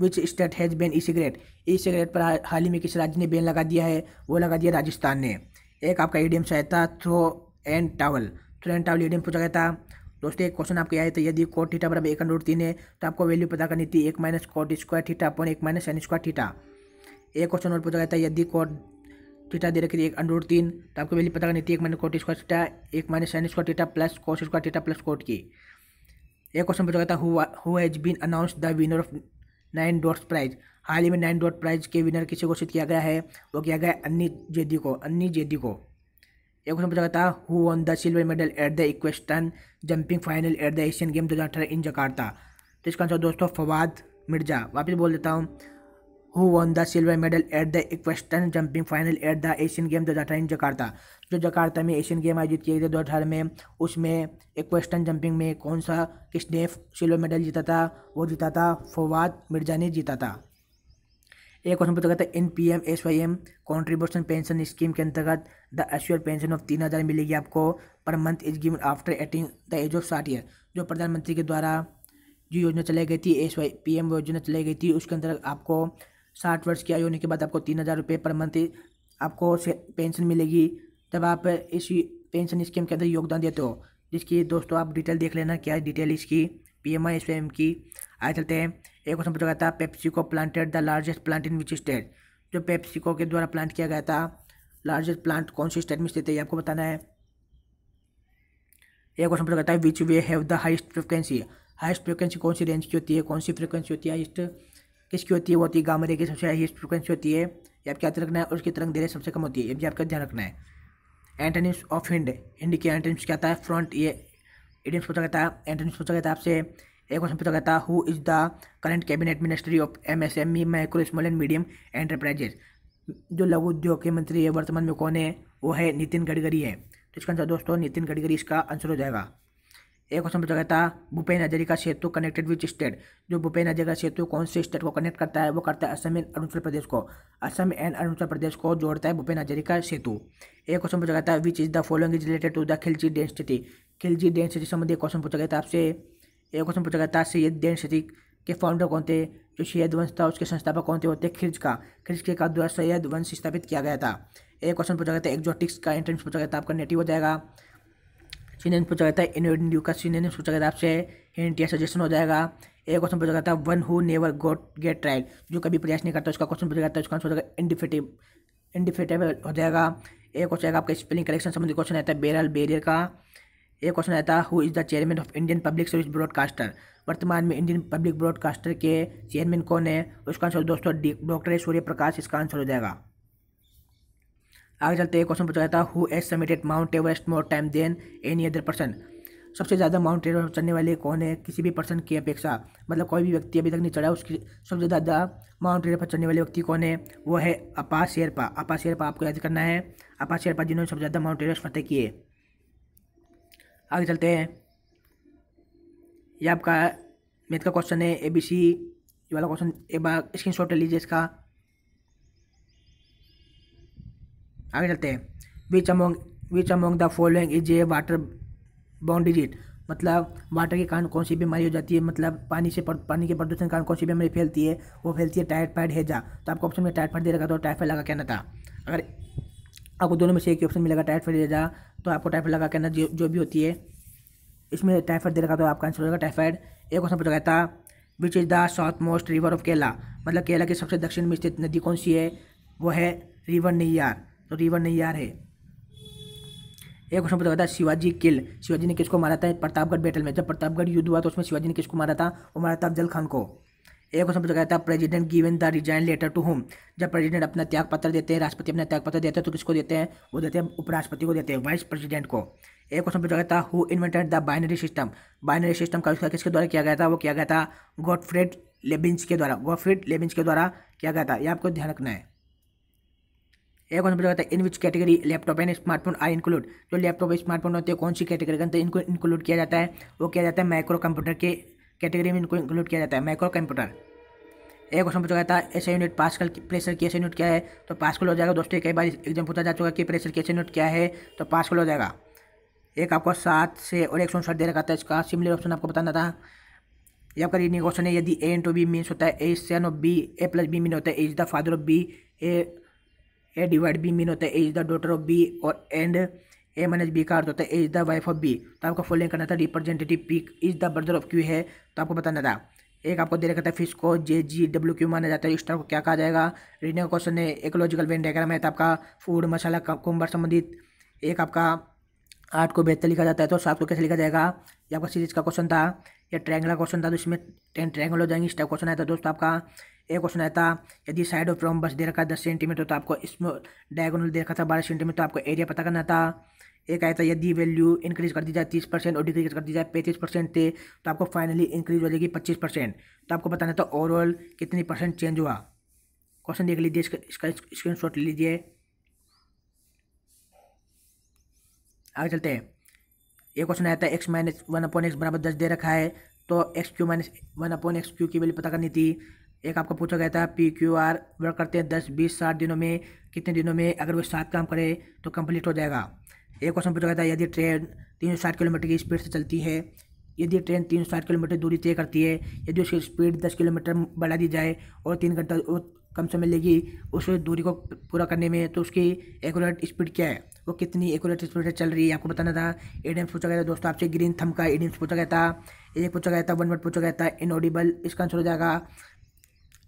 which state has ban E cigarette E cigarette पर हाल ही में किस राज्य ने बैन लगा दिया है वो लगा दिया राजस्थान ने एक आपका एडियम से था throw and towel throw and towel idiom e पूछा गया था दोस्तों एक क्वेश्चन आपके आए तो यदि कोट थीटा बराबर एक अंडोर तीन है तो आपको वैल्यू पता करनी थी एक minus cot square theta upon एक माइनस एन स्क्वायर थीटा एक क्वेश्चन और पूछा गया था यदि कोट थीटा दे रखी थी एक अंडर तीन तो आपको वैल्यू पता करनी थी एक माइनस कोट स्क्वायर थीटा एक minus sine square theta plus cos square theta plus cot की एक क्वेश्चन पूछा गया था has been announce the winner of nine dots prize हाल ही में नाइन डॉट प्राइज के विनर किसे घोषित किया गया है वो किया गया अन्नी जेदी को अन्नी जेदी को एक क्वेश्चन पूछा गया था who on the silver medal at the equestrian jumping final at the Asian game दो हज़ार अठारह इन जकार्ता तो इसका आंसर दोस्तों फवाद मिर्जा वापस बोल देता हूँ who won the silver medal at the equestrian jumping final at the Asian Games अठारह इन जकार्ता जो जकार्ता में एशियन गेम आयोजित किए थे दो हज़ार में उसमें इक्वेस्टर्न जंपिंग में कौन सा किसने सिल्वर मेडल जीता था वो जीता था फवाद मिर्जा ने जीता था एक क्वेश्चन पूछा गया था in P M S Y M contribution pension scheme के अंतर्गत द एश्योर पेंशन ऑफ तीन हज़ार मिलेगी आपको per month is given after attaining the age of साठ ईयर जो प्रधानमंत्री के द्वारा जो योजना चलाई गई थी एस वाई पी एम योजना चलाई गई थी उसके अंतर्गत आपको साठ वर्ष की आयु होने के बाद आपको तीन हज़ार रुपये पर मंथ आपको पेंशन मिलेगी जब आप इस पेंशन स्कीम के अंदर योगदान देते हो जिसकी दोस्तों आप डिटेल देख लेना क्या डिटेल इसकी पी एम आई एम की आए चलते हैं एक क्वेश्चन पूछा गया था PepsiCo planted the largest plant in which state जो पेप्सिको के द्वारा प्लांट किया गया था लार्जेस्ट प्लांट कौन से स्टेट में स्थित है ये आपको बताना है एक क्वेश्चन पूछा गया था which way have the highest frequency highest frequency कौन सी रेंज की होती है कौन सी फ्रिक्वेंसी होती है हाइस्ट किसकी होती है वो होती है गामा रे की सबसे हाईएस्ट फ्रिक्वेंसी होती है ये आपके याद रखना है और उसकी तरंग देर सबसे कम होती है ये भी आपका ध्यान रखना है एंटनिम्स ऑफ हिंड हिंड के एंटनिम्स क्या आता है फ्रंट ये एडियम्स पूछा जाता है एंटनिम्स पूछा गया था आपसे एक क्वेश्चन पूछा गया था who is the current cabinet ministry of M S M E micro small and medium enterprises जो लघु उद्योग के मंत्री है वर्तमान में कौन है वो है नितिन गडकरी है तो इसका आंसर दोस्तों नितिन गडकरी इसका आंसर हो जाएगा एक क्वेश्चन पूछा गया था Bhupen Hazarika Setu connected which state जो भूपेन हजारिका सेतु कौन से स्टेट को कनेक्ट करता है वो करता है असम एंड अरुणाचल प्रदेश को असम एंड अरुणाचल प्रदेश को जोड़ता है भूपेन हजारिका सेतु एक क्वेश्चन पूछा गया था which is the following is related to the Khilji density Khilji density संबंधी क्वेश्चन पूछा गया था आपसे एक क्वेश्चन पूछा गया था सैयद डेंसिटी के फाउंडर कौन थे जो सैयद वंश था उसके संस्थापक कौन थे होते खिलज का खिलज के का द्वारा सैयद वंश स्थापित किया गया था एक क्वेश्चन पूछा गया था एक्जोटिक्स का एंट्रेंस पूछा गया था आपका नेटिव हो जाएगा सीनियर पूछा जाता है इन यू का सीनियर पूछा जाता है आपसे हिंट या सजेशन हो जाएगा एक क्वेश्चन पूछा जाता है one who never got get tried जो कभी प्रयास नहीं करता उसका क्वेश्चन पूछा जाता है उसका आंसर हो जाएगा इंडिफिटिव इंडिफिटेबल हो जाएगा एक क्वेश्चन आएगा आपका स्पेलिंग कलेक्शन संबंधी क्वेश्चन आता है बेरल बेरियर का एक क्वेश्चन आता है who is the chairman of Indian public service broadcaster वर्तमान में इंडियन पब्लिक ब्रॉडकास्टर के चेयरमैन कौन है उसका आंसर दोस्तों डॉक्टर सूर्य प्रकाश इसका आंसर हो जाएगा आगे चलते एक क्वेश्चन पूछा जाता है who has summited Mount Everest more time than any other person सबसे ज़्यादा माउंट एवरेस्ट चढ़ने वाले कौन है किसी भी पर्सन की अपेक्षा मतलब कोई भी व्यक्ति अभी तक नहीं चढ़ा उसकी सबसे ज़्यादा माउंट एवरेस्ट पर चढ़ने वाले व्यक्ति कौन है वो है अपा शेरपा अपा शेरपा आपको याद करना है अपा शेरपा जिन्होंने सबसे ज़्यादा माउंट एवरेस्ट फतेह किए आगे चलते हैं यह आपका मेथ का क्वेश्चन है ए बी सी वाला क्वेश्चन एक बार स्क्रीन शॉट ले लीजिए इसका आगे चलते हैं which among which among the following is a water bound मतलब वाटर के कारण कौन सी बीमारी हो जाती है मतलब पानी से पर, पानी के प्रदूषण के कारण कौन सी बीमारी फैलती है वो फैलती है टाइफाइड हैजा तो आपको ऑप्शन में पैड दे रखा था टाइफाइड लगा कहना था अगर आपको दोनों में से एक ऑप्शन मिलेगा टाइफाइड हैजा तो आपको टाइफाइड लगा कहना जो जो भी होती है इसमें टाइफाइड दे रखा तो आपका आंसर होगा टाइफाइड एक क्वेश्चन पूछा गया था which is the south most river of Kerala मतलब केला की के सबसे दक्षिण में स्थित नदी कौन सी है वो है रिवर नैयार तो रिवर नहीं यार है एक क्वेश्चन बताया था शिवाजी किल शिवाजी ने किसको मारा था प्रतापगढ़ बैटल में जब प्रतापगढ़ युद्ध हुआ तो उसमें शिवाजी ने किसको मारा था वो मारा था अफजल खान को एक क्वेश्चन पता गया था president given the resign letter to whom जब प्रेजिडेंट अपना त्याग पत्र देते हैं राष्ट्रपति अपना त्याग पत्र देते हैं तो किसको देते हैं वो देते हैं उपराष्ट्रपति को देते हैं वाइस प्रेजिडेंट को एक क्वेश्चन पूछा गया था who invented the binary system binary system का किसके द्वारा किया गया था वो किया गया था गॉडफ्रेड लेबिंस के द्वारा गॉडफ्रेड लेबिंस के द्वारा किया गया था यह आपको ध्यान रखना है यह कौन पूछा जाता है in which category laptop and smartphone I include जो लैपटॉप स्मार्टफोन होते हैं कौन सी कैटेगरी के अंदर इनको इंक्लूड किया जाता है वो किया जाता है माइक्रो कंप्यूटर के कैटेगरी में इनको इंक्लूड किया जाता है माइक्रो कंप्यूटर एक क्वेश्चन पूछा गया था ऐसे यूनिट पास्कल की प्रेशर की ऐसे यूनिट क्या है तो पास्कल हो जाएगा दोस्तों कई बार एग्जाम पूछा जा चुका कि प्रेशर की ऐसा यूनिट क्या है तो पास्कल हो जाएगा एक आपको सात से और एक सौ उनसठ दे रखा था इसका सिमिलर ऑप्शन आपको बताना था या फिर क्वेश्चन है यदि ए इंटू बी मीन्स होता है A son of B A plus B mean होता है A is the father of B A A divide B mean होता है A is the daughter of B और एंड ए माइनस बी का अर्थ होता है A is the wife of B तो आपको फॉलोइंग करना था representative P is the brother of Q है तो आपको बताना था एक आपको दे रखा था फिश को जे जी डब्ल्यू क्यू माना जाता है स्टार को क्या कहा जाएगा रीडिंग क्वेश्चन है इकोलॉजिकल वेन डायग्राम है तो आपका फूड मसाला कुंभर संबंधित एक आपका आठ को बेहतर लिखा जाता है तो सात को कैसे लिखा जाएगा या आपका सीरीज का क्वेश्चन था या का क्वेश्चन था तो इसमें टेन ट्रैंगल हो जाएंगे स्टार क्वेश्चन आया था दोस्तों आपका एक क्वेश्चन आया था यदि साइड ऑफ बस दे रखा दस सेंटीमीटर तो आपको इसमें डायगोनल दे रखा था बारह सेंटीमीटर तो आपको एरिया पता करना था एक आया था यदि वैल्यू इंक्रीज कर दी जाए तीस परसेंट और डिक्रीज कर दी जाए पैंतीस परसेंट थे तो आपको फाइनली इंक्रीज हो जाएगी पच्चीस परसेंट तो आपको बताना था ओवरऑल कितनी परसेंट चेंज हुआ क्वेश्चन देख लीजिए इसका स्क्रीन शॉट लीजिए आगे चलते हैं ये क्वेश्चन आया था X minus one upon x बराबर दस दे रखा है तो X Q minus one upon x Q की वैल्यू पता करनी थी एक आपका पूछा गया था पी क्यू आर वर्क करते हैं दस बीस साठ दिनों में कितने दिनों में अगर वो सात काम करे तो कंप्लीट हो जाएगा एक क्वेश्चन पूछा गया था यदि ट्रेन तीन सौ साठ किलोमीटर की स्पीड से चलती है यदि ट्रेन तीन सौ साठ किलोमीटर दूरी तय करती है यदि उसकी स्पीड दस किलोमीटर बढ़ा दी जाए और तीन घंटा कम समय लेगी उस दूरी को पूरा करने में तो उसकी एकट स्पीड क्या है वो कितनी एकट स्पीड से चल रही है आपको बताना था एडियम्स पूछा गया था दोस्तों आपसे ग्रीन थम का एडियम्स पूछा गया था एक पूछा गया था वन वर्ड पूछा गया था इनऑडिबल इसका आंसर हो जाएगा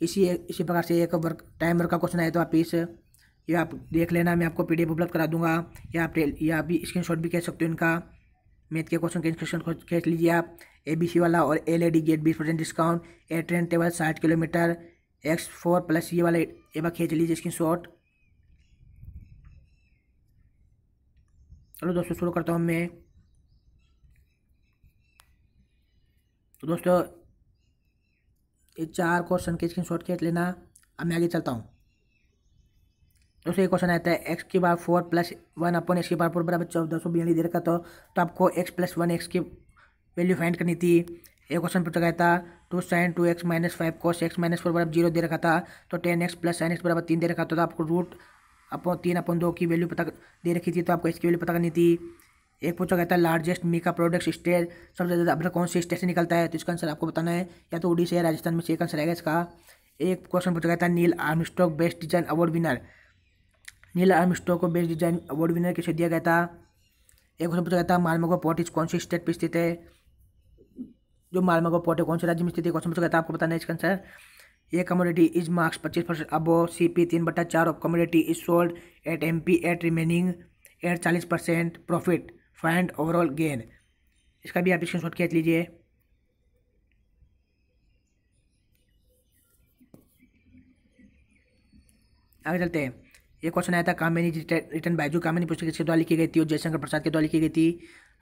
इसी इसी प्रकार से एक वर्क टाइमर का क्वेश्चन आए तो आप इस ये आप देख लेना मैं आपको पी डी उपलब्ध करा दूंगा या आप या आप स्क्रीनशॉट भी कह सकते हो इनका मैथ के क्वेश्चन के इंस्क्रिप्शन खींच लीजिए आप सी वाला और एल ए डी गेट बीस percent discount A train table साठ किलोमीटर एक्स फोर प्लस ये वाला ये बार खींच लीजिए स्क्रीन शॉट चलो दोस्तों शुरू करता हूँ मैं तो दोस्तों ये चार क्वेश्चन के स्क्रीन खींच लेना अब मैं आगे चलता हूँ दोस्तों ये क्वेश्चन आता है एक्स की बार four plus one upon X की बार फोर बराबर चौदह सौ बयालीस दे रखा तो, तो आपको एक्स प्लस वन एक्स की वैल्यू फाइंड करनी थी एक क्वेश्चन पूछा तो गया था two sine two X minus five cos X minus four बराबर जीरो दे रखा था तो ten X plus sine X बराबर तीन दे रखा था तो आपको रूट अपन तीन अपन दो की वैल्यू पता दे रखी थी तो आपको इसकी वैल्यू पता करनी थी एक पूछा गया था लार्जेस्ट मीका प्रोडक्ट स्टेट सबसे ज़्यादा अपना कौन से स्टेट से निकलता है तो इसका आंसर आपको बताना है या तो उड़ीसा या राजस्थान में से एक आंसर आएगा इसका एक क्वेश्चन पूछा गया था Neil Armstrong best design award winner Neil Armstrong को बेस्ट डिजाइन अवार्ड विनर किसे दिया गया था एक क्वेश्चन पूछा गया था मालमगो पोर्ट इस कौन से स्टेट पर स्थित है जो मालमगो पोर्ट है कौन से राज्य में स्थित है क्वेश्चन पूछा गया था आपको बताना है इसका आंसर ये कमोडिटी इज मार्क्स पच्चीस परसेंट अबो सी पी तीन बटा चार of commodity is sold at M P at remaining at चालीस percent profit find overall gain इसका भी आप स्क्रीन खींच लीजिए आगे चलते हैं ये क्वेश्चन आया था कामिनी रिटर्न बायजू कामिनी पुस्तक किसके द्वारा लिखी गई थी और जयशंकर प्रसाद के द्वारा लिखी गई थी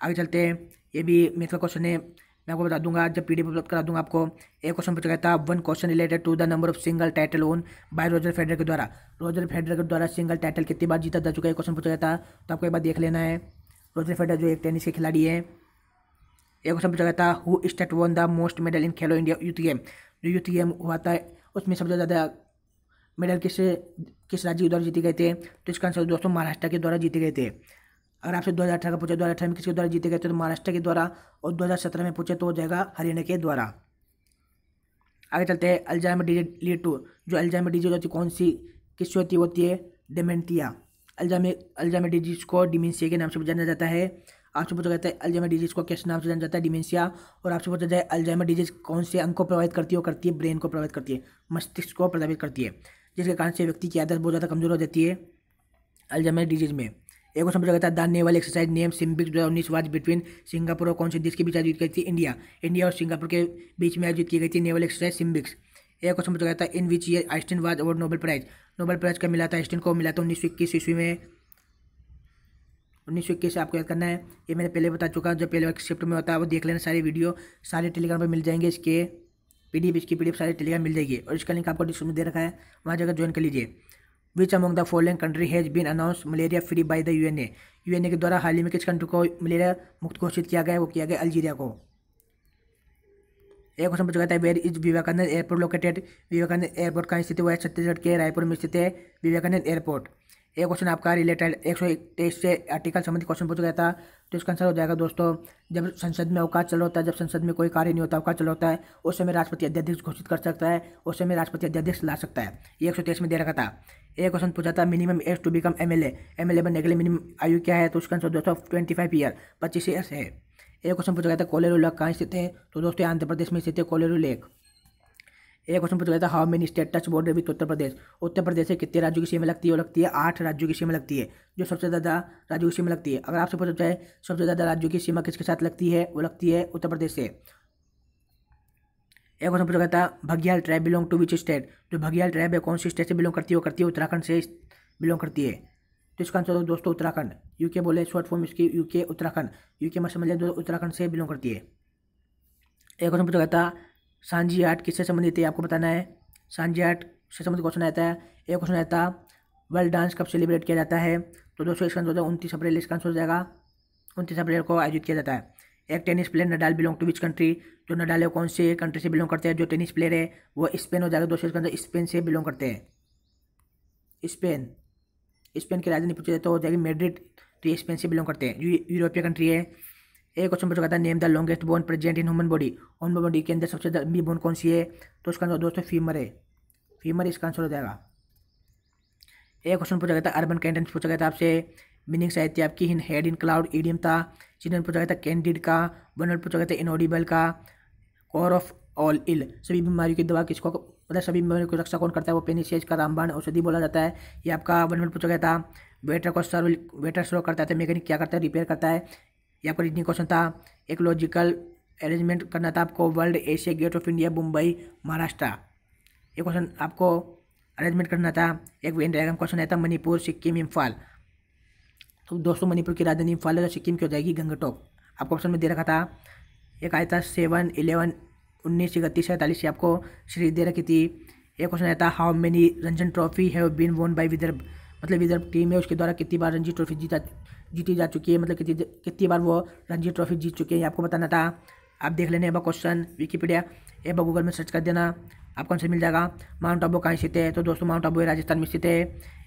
आगे चलते हैं ये भी मेरे का क्वेश्चन है मैं आपको बता दूंगा जब पीडीएफ डी करा दूंगा आपको एक क्वेश्चन पूछा गया था one question related to the number of single title own by Roger Federer के द्वारा रोजर फेडर के द्वारा सिंगल टाइटल कितनी बार जीता जा चुका है क्वेश्चन पूछा गया था तो आपको एक बार देख लेना है रोजर फेडर जो एक टेनिस के खिलाड़ी हैं एक क्वेश्चन पूछा गया था who state won the most medal in Khelo India youth game जो यूथ गेम हुआ था उसमें सबसे ज़्यादा मेडल किस किस राज्य के द्वारा जीते गए थे तो इसका आंसर दोस्तों महाराष्ट्र के द्वारा जीते गए थे अगर आपसे दो 2018 का पूछे अठारह में किसके द्वारा जीते गए थे तो महाराष्ट्र के द्वारा और दो हज़ार सत्रह में पूछे तो हो जाएगा हरियाणा के द्वारा आगे चलते हैं अल्जाइमर डी लीड टू जो अल्जाम डी होती होती कौन सी किस्सी होती होती है डेमेंटिया अल्जामे अल्जामे डिजीज़ को डिमेंशिया के नाम से जाना जाता है आपसे पूछा जाता है अल्जामे डिजीज़ को किस नाम से जाना जाता है डिमेंशिया और आपसे पूछा जाए अल्जामे डिजीज़ कौन से अंग को प्रभावित करती है और करती है ब्रेन को प्रभावित करती है मस्तिष्क को प्रभावित करती है जिसके कारण से व्यक्ति की आदत बहुत ज़्यादा कमजोर हो जाती है अल्जामे डिजीज़ में एक और समझा जाता है the naval exercise name SIMBEX दो हज़ार वाज बिटवीन सिंगापुर और कौन से देश के बीच आयोजित की थी इंडिया इंडिया और सिंगापुर के बीच में आयोजित की गई थी नेवल एक्सरसाइज सिम्बिक्स एक और समझा जाता है in which year Einstein was award Nobel prize Nobel prize का मिला था एस्टिन को मिला था उन्नीस सौ इक्कीस ईस्वी में उन्नीस सौ इक्कीस आपको याद करना है ये मैंने पहले बता चुका है जब पहले शिफ्ट में होता है वो देख लेना सारी वीडियो सारे टेलीग्राम पर मिल जाएंगे इसके पी पीडीएफ इसकी पीडीएफ सारी टेलीग्राम मिल जाएगी और इसका लिंक आपको डिस्क्रिप्शन में दे रखा है वहाँ जाकर ज्वाइन कर लीजिए which among the following country has been announce malaria free by the UNA UNA के द्वारा हाल ही में किस कंट्री को मलेरिया मुक्त घोषित किया गया है वो किया गया अल्जीरिया को एक क्वेश्चन पूछा जाता है where is Vivekananda airport located Vivekananda airport कहाँ स्थित हुआ है छत्तीसगढ़ के रायपुर में स्थित है विवेकानंद एयरपोर्ट एक क्वेश्चन आपका रिलेटेड एक सौ तेईस से आर्टिकल संबंधित क्वेश्चन पूछा गया था तो इसका आंसर हो जाएगा दोस्तों जब संसद में अवकाश चल होता है जब संसद में कोई कार्य नहीं होता अवकाश चल होता है उस समय राष्ट्रपति अध्यक्ष घोषित कर सकता है उस समय राष्ट्रपति अध्यक्ष ला सकता है ये एक सौ तेईस में दे रखा था एक क्वेश्चन पूछा था minimum age to become M L M L A बनने के लिए मिनिमम आयु क्या है तो उसका आंसर दोस्तों ट्वेंटी फाइव ईयर पच्चीस ईयर है एक क्वेश्चन पूछा गया था कोलेरू लेक कहाँ स्थित है तो दोस्तों आंध्र प्रदेश में स्थित है कोलेरू लेक एक क्वेश्चन पूछा गया था how many state touch border with Uttar Pradesh Uttar Pradesh से कितने राज्यों की सीमा लगती है वो लगती है आठ राज्यों की सीमा लगती है जो सबसे ज़्यादा राज्यों की सीमा लगती है अगर आपसे पूछा जाए सबसे ज़्यादा राज्यों की सीमा किसके साथ लगती है वो लगती है उत्तर प्रदेश से एक क्वेश्चन पूछा गया था Bhagiyal tribe belong to which state जो भगियाल ट्राइब है कौन सी स्टेट से बिलोंग करती है वो करती है उत्तराखंड से बिलोंग करती है तो इसका आंसर होगा दोस्तों उत्तराखंड यूके बोले शॉर्ट फॉर्म इसकी यूके उत्तराखंड यूके में समझ लिया तो उत्तराखंड से बिलोंग करती है एक क्वेश्चन पूछा गया था सांझी आर्ट किससे संबंधित है आपको बताना है सांझी आर्ट से संबंधित क्वेश्चन आता है एक क्वेश्चन आता है वर्ल्ड डांस कब सेलिब्रेट किया जाता है तो दोस्तों इसका आंसर उनतीस अप्रैल इसका आंसर हो जाएगा उनतीस अप्रैल को आयोजित किया जाता है एक tennis player Nadal belong to which country जो नडाल है कौन से कंट्री से बिलोंग करते हैं जो टेनिस प्लेयर है वो स्पेन हो जाएगा दोस्तों इसका आंसर स्पेन से बिलोंग करते हैं स्पेन स्पेन की राजधानी पूछा जाए तो हो जाएगी मेड्रिड तो ये स्पेन से बिलोंग करते हैं यूरोपीय कंट्री है एक क्वेश्चन पूछा जाता है name the longest bone present in human body human body के अंदर सबसे लंबी बोन कौन सी है तो उसका आंसर दोस्तों फीमर है फीमर इसका आंसर हो जाएगा एक क्वेश्चन पूछा गया था अर्बन कैंटेंस पूछा गया था आपसे मीनिंग साहित्य आपकी हिन हेड इन क्लाउड ईडियम था चिन्हन पूछा गया था कैंडिड का वन पूछा गया था इनऑडिबल का कोर ऑफ ऑल इल सभी बीमारियों की दवा किसको उधर मतलब सभी मेमोरी को रक्षा कौन करता है वो पेनिसियज का रामबाण औषधि बोला जाता है ये आपका वन मिनट पूछा गया था वेटर को सर्व वेटर सर्व करता था तो मैकेनिक क्या करता है रिपेयर करता है ये आपका रीजनिंग क्वेश्चन था एक लॉजिकल अरेंजमेंट करना था आपको world Asia gate of India Mumbai Maharashtra ये क्वेश्चन आपको अरेंजमेंट करना था एक वेन डायग्राम क्वेश्चन आया था मणिपुर सिक्किम इम्फाल तो दोस्तों मणिपुर की राजधानी इम्फाल है तो सिक्किम की हो जाएगी गंगटोक आपको ऑप्शन में दे रखा था एक आया था सेवन इलेवन उन्नीस इकतीस सैंतालीस से आपको सीरीज दे रखी थी एक क्वेश्चन रहता है how many Ranji trophy have been won by Vidarbha मतलब विदर्भ टीम है उसके द्वारा कितनी बार रणजी ट्रॉफी जीता जीती जा चुकी है मतलब कितनी कितनी बार वो रणजी ट्रॉफी जीत चुके हैं आपको बताना था आप देख लेने एक बार क्वेश्चन विकीपीडिया एक बार गूगल में सर्च कर देना आपको आंसर मिल जाएगा माउंट आबू कहाँ स्थित है तो दोस्तों माउंट आबू राजस्थान में स्थित है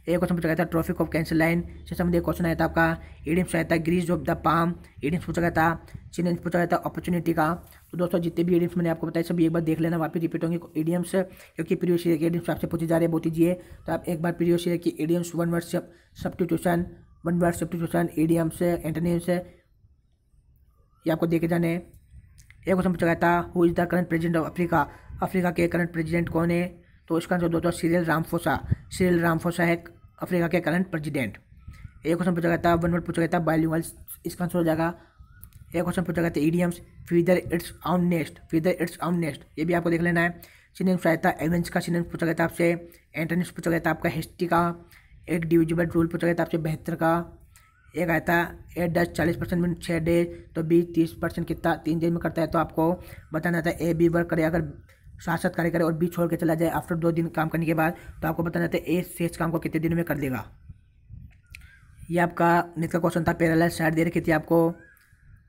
एक क्वेश्चन पूछा गया था ट्रॉफी ऑफ कैंसिल लाइन से संबंधित क्वेश्चन आया था आपका एडिम्स आया था grease of the palm idioms पूछा गया था चिन्ह पूछा गया था अपॉर्चुनिटी का तो दोस्तों जितने भी एडिम्स मैंने आपको बताया सभी एक बार देख लेना वापस रिपीट होंगे एडियम्स क्योंकि प्रीवियस ईयर के एडियम्स आपसे पूछे जा रहे हैं बहुत ही है तो आप एक बार प्रीवियस ईयर की idioms one word tuition one word tuition idioms antonyms ये आपको देखे जाने एक क्वेश्चन पूछा गया था who is the current president of Africa Africa के करंट प्रेजिडेंट कौन है तो इसका आंसर दोस्तों सीरियल रामफोसा सीरियल रामफोसा है अफ्रीका के करंट प्रेजिडेंट एक क्वेश्चन पूछा गया था वन वर्ड पूछा गया था बायोलिंगल इसका आंसर हो जाएगा एक क्वेश्चन पूछा गया था idioms feather its own nest feather its own nest ये भी आपको देख लेना है सिनेम्स आया था एवेंस का सीनियम पूछा गया था आपसे एंट्रेंस पूछा गया था आपका हिस्ट्री का एक डिविजिबल रूल पूछा गया था आपसे बेहतर का एक आया था एट डस चालीस परसेंट में छः डेज तो बीस तीस परसेंट कितना तीन दिन में करता है तो आपको बताना था ए बी वर्क करे अगर साथ साथ कार्य करे और बीच छोड़ के चला जाए आफ्टर दो दिन काम करने के बाद तो आपको बताना है ए शेष काम को कितने दिन में कर देगा ये आपका नेट का क्वेश्चन था पैरालाइज साइड दे रखी थी आपको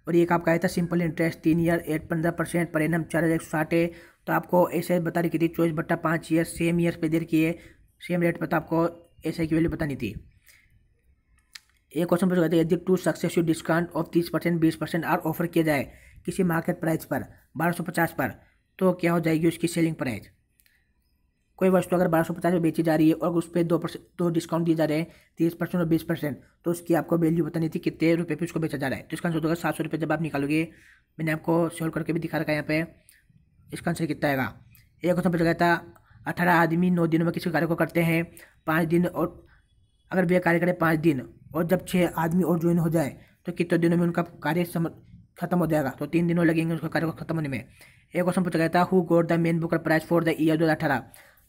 और ये आपका आया था सिंपल इंटरेस्ट तीन ईयर एट पंद्रह परसेंट पर एनम चार हज़ार एक सौ साठ है तो आपको ऐसे बता रखी थी चौबीस बट्टा पाँच ईयर सेम ईयर पे दे रखिए सेम रेट पर तो आपको ऐसे की वैल्यू बतानी थी एक क्वेश्चन पूछा जाता यदि टू सक्सेसिव डिस्काउंट ऑफ तीस परसेंट बीस परसेंट आर ऑफर किया जाए किसी मार्केट प्राइस पर बारह सौ पचास पर तो क्या हो जाएगी उसकी सेलिंग प्राइस कोई वस्तु अगर बारह सौ पचास में बेची जा रही है और उस पर दो परसेंट दो डिस्काउंट दिए जा रहे हैं तीस परसेंट और बीस परसेंट तो उसकी आपको वैल्यू बतानी थी कितने रुपये पे उसको बेचा जा रहा है तो इसका आंसर होगा सात सौ रुपये जब आप निकालोगे मैंने आपको सोल्व करके भी दिखा रखा है यहाँ पे इसका आंसर कितना आएगा एक क्वेश्चन पूछा गया था अठारह आदमी नौ दिनों में किसी कार्य को करते हैं पाँच दिन और अगर वे कार्य करें पाँच दिन और जब छः आदमी और ज्वाइन हो जाए तो कितने दिनों में उनका कार्य समर खत्म हो जाएगा तो तीन दिनों लगेंगे उसका कार्य को खत्म होने में एक क्वेश्चन पूछा गया था who got the Man Booker prize for the year दो हज़ार अठारह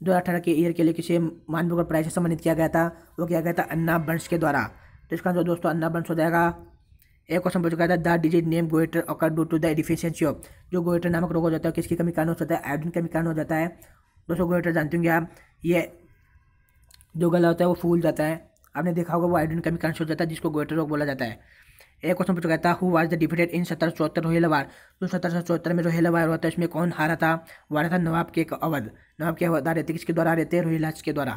दो हज़ार अठारह के ईयर के लिए किसी मान बुकर प्राइज से सम्मानित किया गया था वो किया गया था अन्ना बंश के द्वारा तो इसका जो दोस्तों अन्ना बंश हो जाएगा एक क्वेश्चन पूछा गया था the disease name goitre occur due to the deficiency of जो गोएटर नामक रोग हो जाता है किसकी कमी कारण हो जाता है आयोडिन कमी कारण हो जाता है दोस्तों गोएटर जानते होंगे आप ये जो गला होता है वो फूल जाता है आपने देखा होगा वो आयोडिन कमी कारण हो जाता है जिसको गोएटर रोग बोला जाता है एक क्वेश्चन पूछा गया था who was the defeated in सत्रह चौहत्तर रोहिल वार जो तो सत्रह सौ चौहत्तर में रोहिल वार हुआ था इसमें कौन हारा था वारा था नवाब के अवध नवाब के अवध आ रहे थे किसके द्वारा आ रहे थे रोहिलाज के द्वारा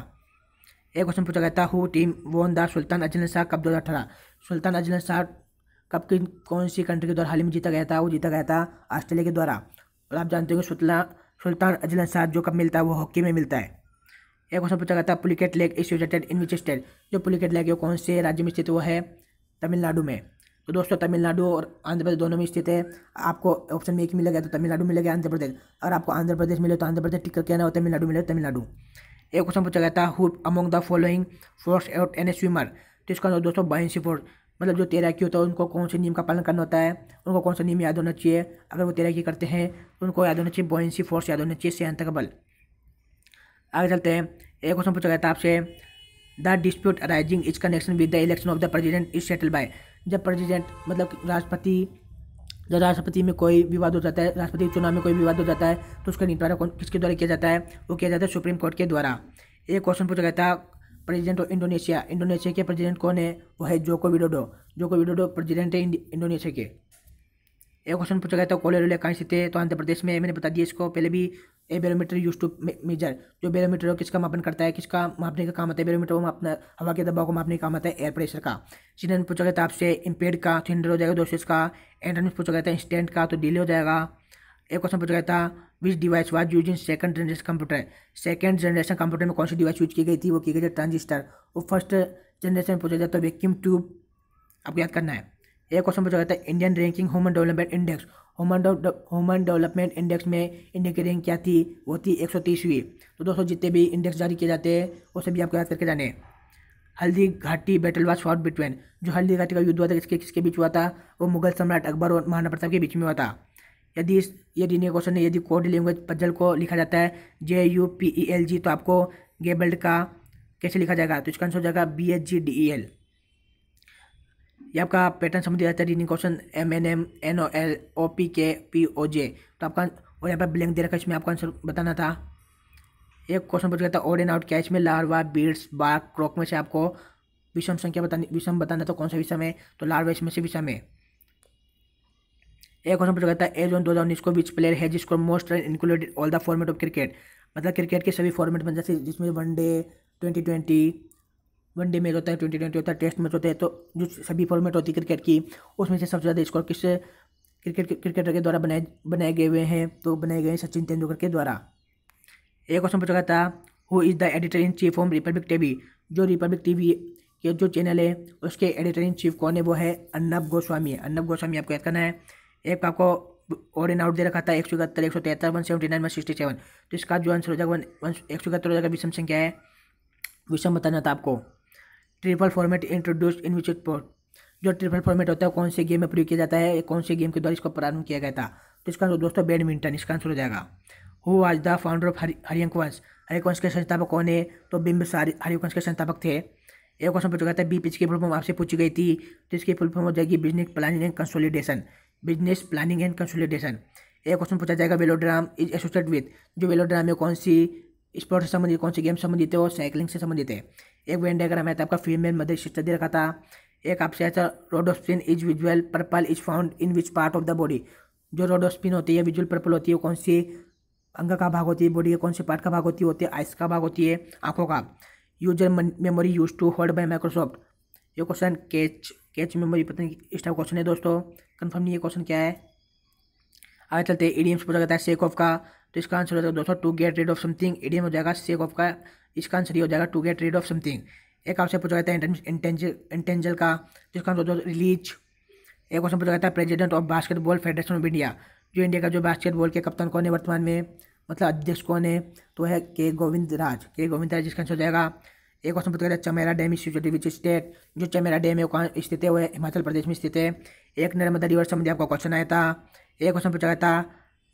एक क्वेश्चन पूछा गया था who team won the Sultan Azlan Shah कब दो हज़ार अठारह सुल्तान अजलन शाह कब की कौन सी कंट्री के द्वारा हाल ही में जीता गया था वो जीता गया था ऑस्ट्रेलिया के द्वारा और आप जानते हो सुल्तान सुल्तान अजलन शाह जो कब मिलता है वो हॉकी में मिलता है एक क्वेश्चन पूछा गया था Pulicat lake is situated in which state जो पुलिकेट लेक है कौन से राज्य में स्थित वो है तमिलनाडु में तो दोस्तों तमिलनाडु और आंध्र प्रदेश दोनों में स्थित है आपको ऑप्शन में एक मिलेगा तो तमिलनाडु मिलेगा आंध्र प्रदेश और आपको आंध्र प्रदेश मिले तो आंध्र प्रदेश टिक करके आना हो तमिलनाडु मिले तो तमिलनाडु एक क्वेश्चन पूछा गया था who among the following force at an a swimmer तो इसका दोस्तों बाइंसी फोर्स मतलब जो तैराकी होता है उनको कौन से नियम का पालन करना होता है उनको कौन सा नियम याद होना चाहिए अगर वो तैराकी करते हैं तो उनको याद होना चाहिए बॉइंसी फोर्स याद होना चाहिए सेहंत का बल आगे चलते हैं एक क्वेश्चन पूछा गया था आपसे the dispute arising is connection with the election of the president is settle by जब प्रेसिडेंट मतलब राष्ट्रपति जब राष्ट्रपति में कोई विवाद हो जाता है राष्ट्रपति चुनाव में कोई विवाद हो जाता है तो उसका निपटारा किसके द्वारा किया जाता है वो किया जाता है सुप्रीम कोर्ट के द्वारा एक क्वेश्चन पूछा गया था प्रेसिडेंट ऑफ इंडोनेशिया इंडोनेशिया के प्रेसिडेंट कौन है वो है Joko Widodo Joko Widodo president है इंडोनेशिया के एक क्वेश्चन पूछा गया था कोलेरोलिया कहाँ स्थित है तो आंध्र प्रदेश में मैंने बता दिया इसको पहले भी a barometer use to measure जो बेरोमीटर हो किसका मापन करता है किसका मापने का काम आता है बेरोमीटर वो मापना हवा के दबाव को मापने का काम आता है एयर प्रेशर का सीनियर में पूछा गया था आपसे इम्पेड का थिंडर हो जाएगा दोसेज का एंड्रॉइड में पूछा गया था इंस्टेंट का तो डिले हो जाएगा एक क्वेश्चन पूछा गया था which device was use in second generation computer second generation computer में कौन सी डिवाइस यूज की गई थी वो की गई थी ट्रांजिस्टर वो फर्स्ट जनरेशन में पूछा जाए तो वैक्यूम ट्यूब आपको याद करना है ये क्वेश्चन पूछा जाता है Indian ranking human development index human human development index में इंडिया की रैंक क्या थी वो थी एक सौ तीसवीं तो दोस्तों जितने भी इंडेक्स जारी किए जाते हैं वो सभी आपको याद करके जाने हल्दी घाटी बैटल वाज फॉट बिटवीन जो हल्दी घाटी का युद्ध हुआ था किसके किसके बीच हुआ था वो मुगल सम्राट अकबर और महाराणा प्रताप के बीच में हुआ था यदि यदि ने क्वेश्चन है यदि कोड लैंग्वेज पजल को लिखा जाता है J U P E L G तो आपको गेबल्ड का कैसे लिखा जाएगा तो इसका आंसर हो जाएगा B H G D E L ये आपका पैटर्न समझ आता है reading question M N M N O L O P K P O J तो आपका और यहाँ पर ब्लैंक दे रखा है इसमें आपका आंसर बताना था एक क्वेश्चन पूछ गया था ओड एन आउट कैच में लार्वा बीड्स बार्क क्रॉक में से आपको विषम संख्या बतानी विषम बताना था कौन सा विषम है तो लार्वा इसमें से विषम है एक क्वेश्चन पूछा गया था ए जोन दो हज़ार उन्नीस को बीच प्लेयर है जिसको most run included all the format of cricket मतलब क्रिकेट के सभी फॉर्मेट बन जैसे जिसमें वनडे ट्वेंटी ट्वेंटी वनडे में होता है ट्वेंटी ट्वेंटी होता है टेस्ट मैच होते हैं तो जो सभी फॉर्मेट होती है क्रिकेट की उसमें से सबसे ज़्यादा स्कोर किस क्रिकेट क्रिकेटर के द्वारा बनाए बनाए गए हुए हैं तो बनाए गए हैं सचिन तेंदुलकर के द्वारा एक क्वेश्चन पूछा गया था who is the editor in chief of Republic TV जो रिपब्लिक टीवी के जो चैनल है उसके एडिटर इन चीफ कौन है वो है अन्नब गोस्वामी अन्नब गोस्वामी आपको याद करना है एक तो आपको ऑल इन आउट दे रखा था एक सौ इकहत्तर एक सौ तिहत्तर one seventy nine one sixty seven तो इसका जो आंसर हो जाएगा वन एक सौ इकहत्तर हो जाएगा विषम संख्या है विषम बताना था आपको triple format introduce in which जो ट्रिपल फॉर्मेट होता है कौन से गेम में प्रयोग किया जाता है कौन से गेम के द्वारा इसको प्रारंभ किया गया था तो इसका आंसर दोस्तों बैडमिंटन इसका आंसर हो जाएगा हु आज द फाउंडर ऑफ हरियंक वंश वंश के संस्थापक कौन है तो बिंब हरियंक वंश के संस्थापक थे एक क्वेश्चन पूछा गया था बी इसकी फुल फॉर्म आपसे पूछी गई थी तो इसकी फुल फॉर्म हो जाएगी business planning and consolidation business planning and consolidation एक क्वेश्चन पूछा जाएगा वेलोड्राम इज एसोसिएट विद जो वेलोड्राम है कौन सी स्पोर्ट्स से संबंधित कौन से गेम संबंधित है और साइकिलिंग से संबंधित है एक वेन डायग्राम है तो आपका फीमेल मदर सिस्टर दे रखा था एक आपसे ऐसा rhodopsin is visual purple is found in which part of the body जो रोडोस्पिन होती है विजुअल पर्पल होती है कौन सी अंग का भाग होती है बॉडी का कौन से पार्ट का भाग होती है होती है आइस का भाग होती है आंखों का user memory use to hold by Microsoft ये क्वेश्चन कैच कैच मेमोरी पता नहीं इस टाइप क्वेश्चन है दोस्तों कंफर्म नहीं है क्वेश्चन क्या है आगे चलते हैं डी एम्स पूछा जाता है शेक ऑफ का तो इसका आंसर हो जाएगा दोस्तों to get rid of something idiom हो जाएगा सेक ऑफ का इसका आंसर ये हो जाएगा to get rid of something एक आपसे पूछा जाता है इंटेंजल इंटेंजल का जिसका आंसर है रिलीज एक क्वेश्चन पूछा जाता है president of basketball federation of India जो इंडिया का जो बास्केटबॉल के कप्तान कौन है वर्तमान में मतलब अध्यक्ष कौन है तो है के गोविंद राज के गोविंद राज जिसका आंसर हो जाएगा एक क्वेश्चन पूछा जाता है Chamera dam situated which state जो चमेरा डैम है कहाँ स्थित है वो हिमाचल प्रदेश में स्थित है एक नर्मदा रिवर संबंधी आपका क्वेश्चन आया था एक क्वेश्चन पूछा गया था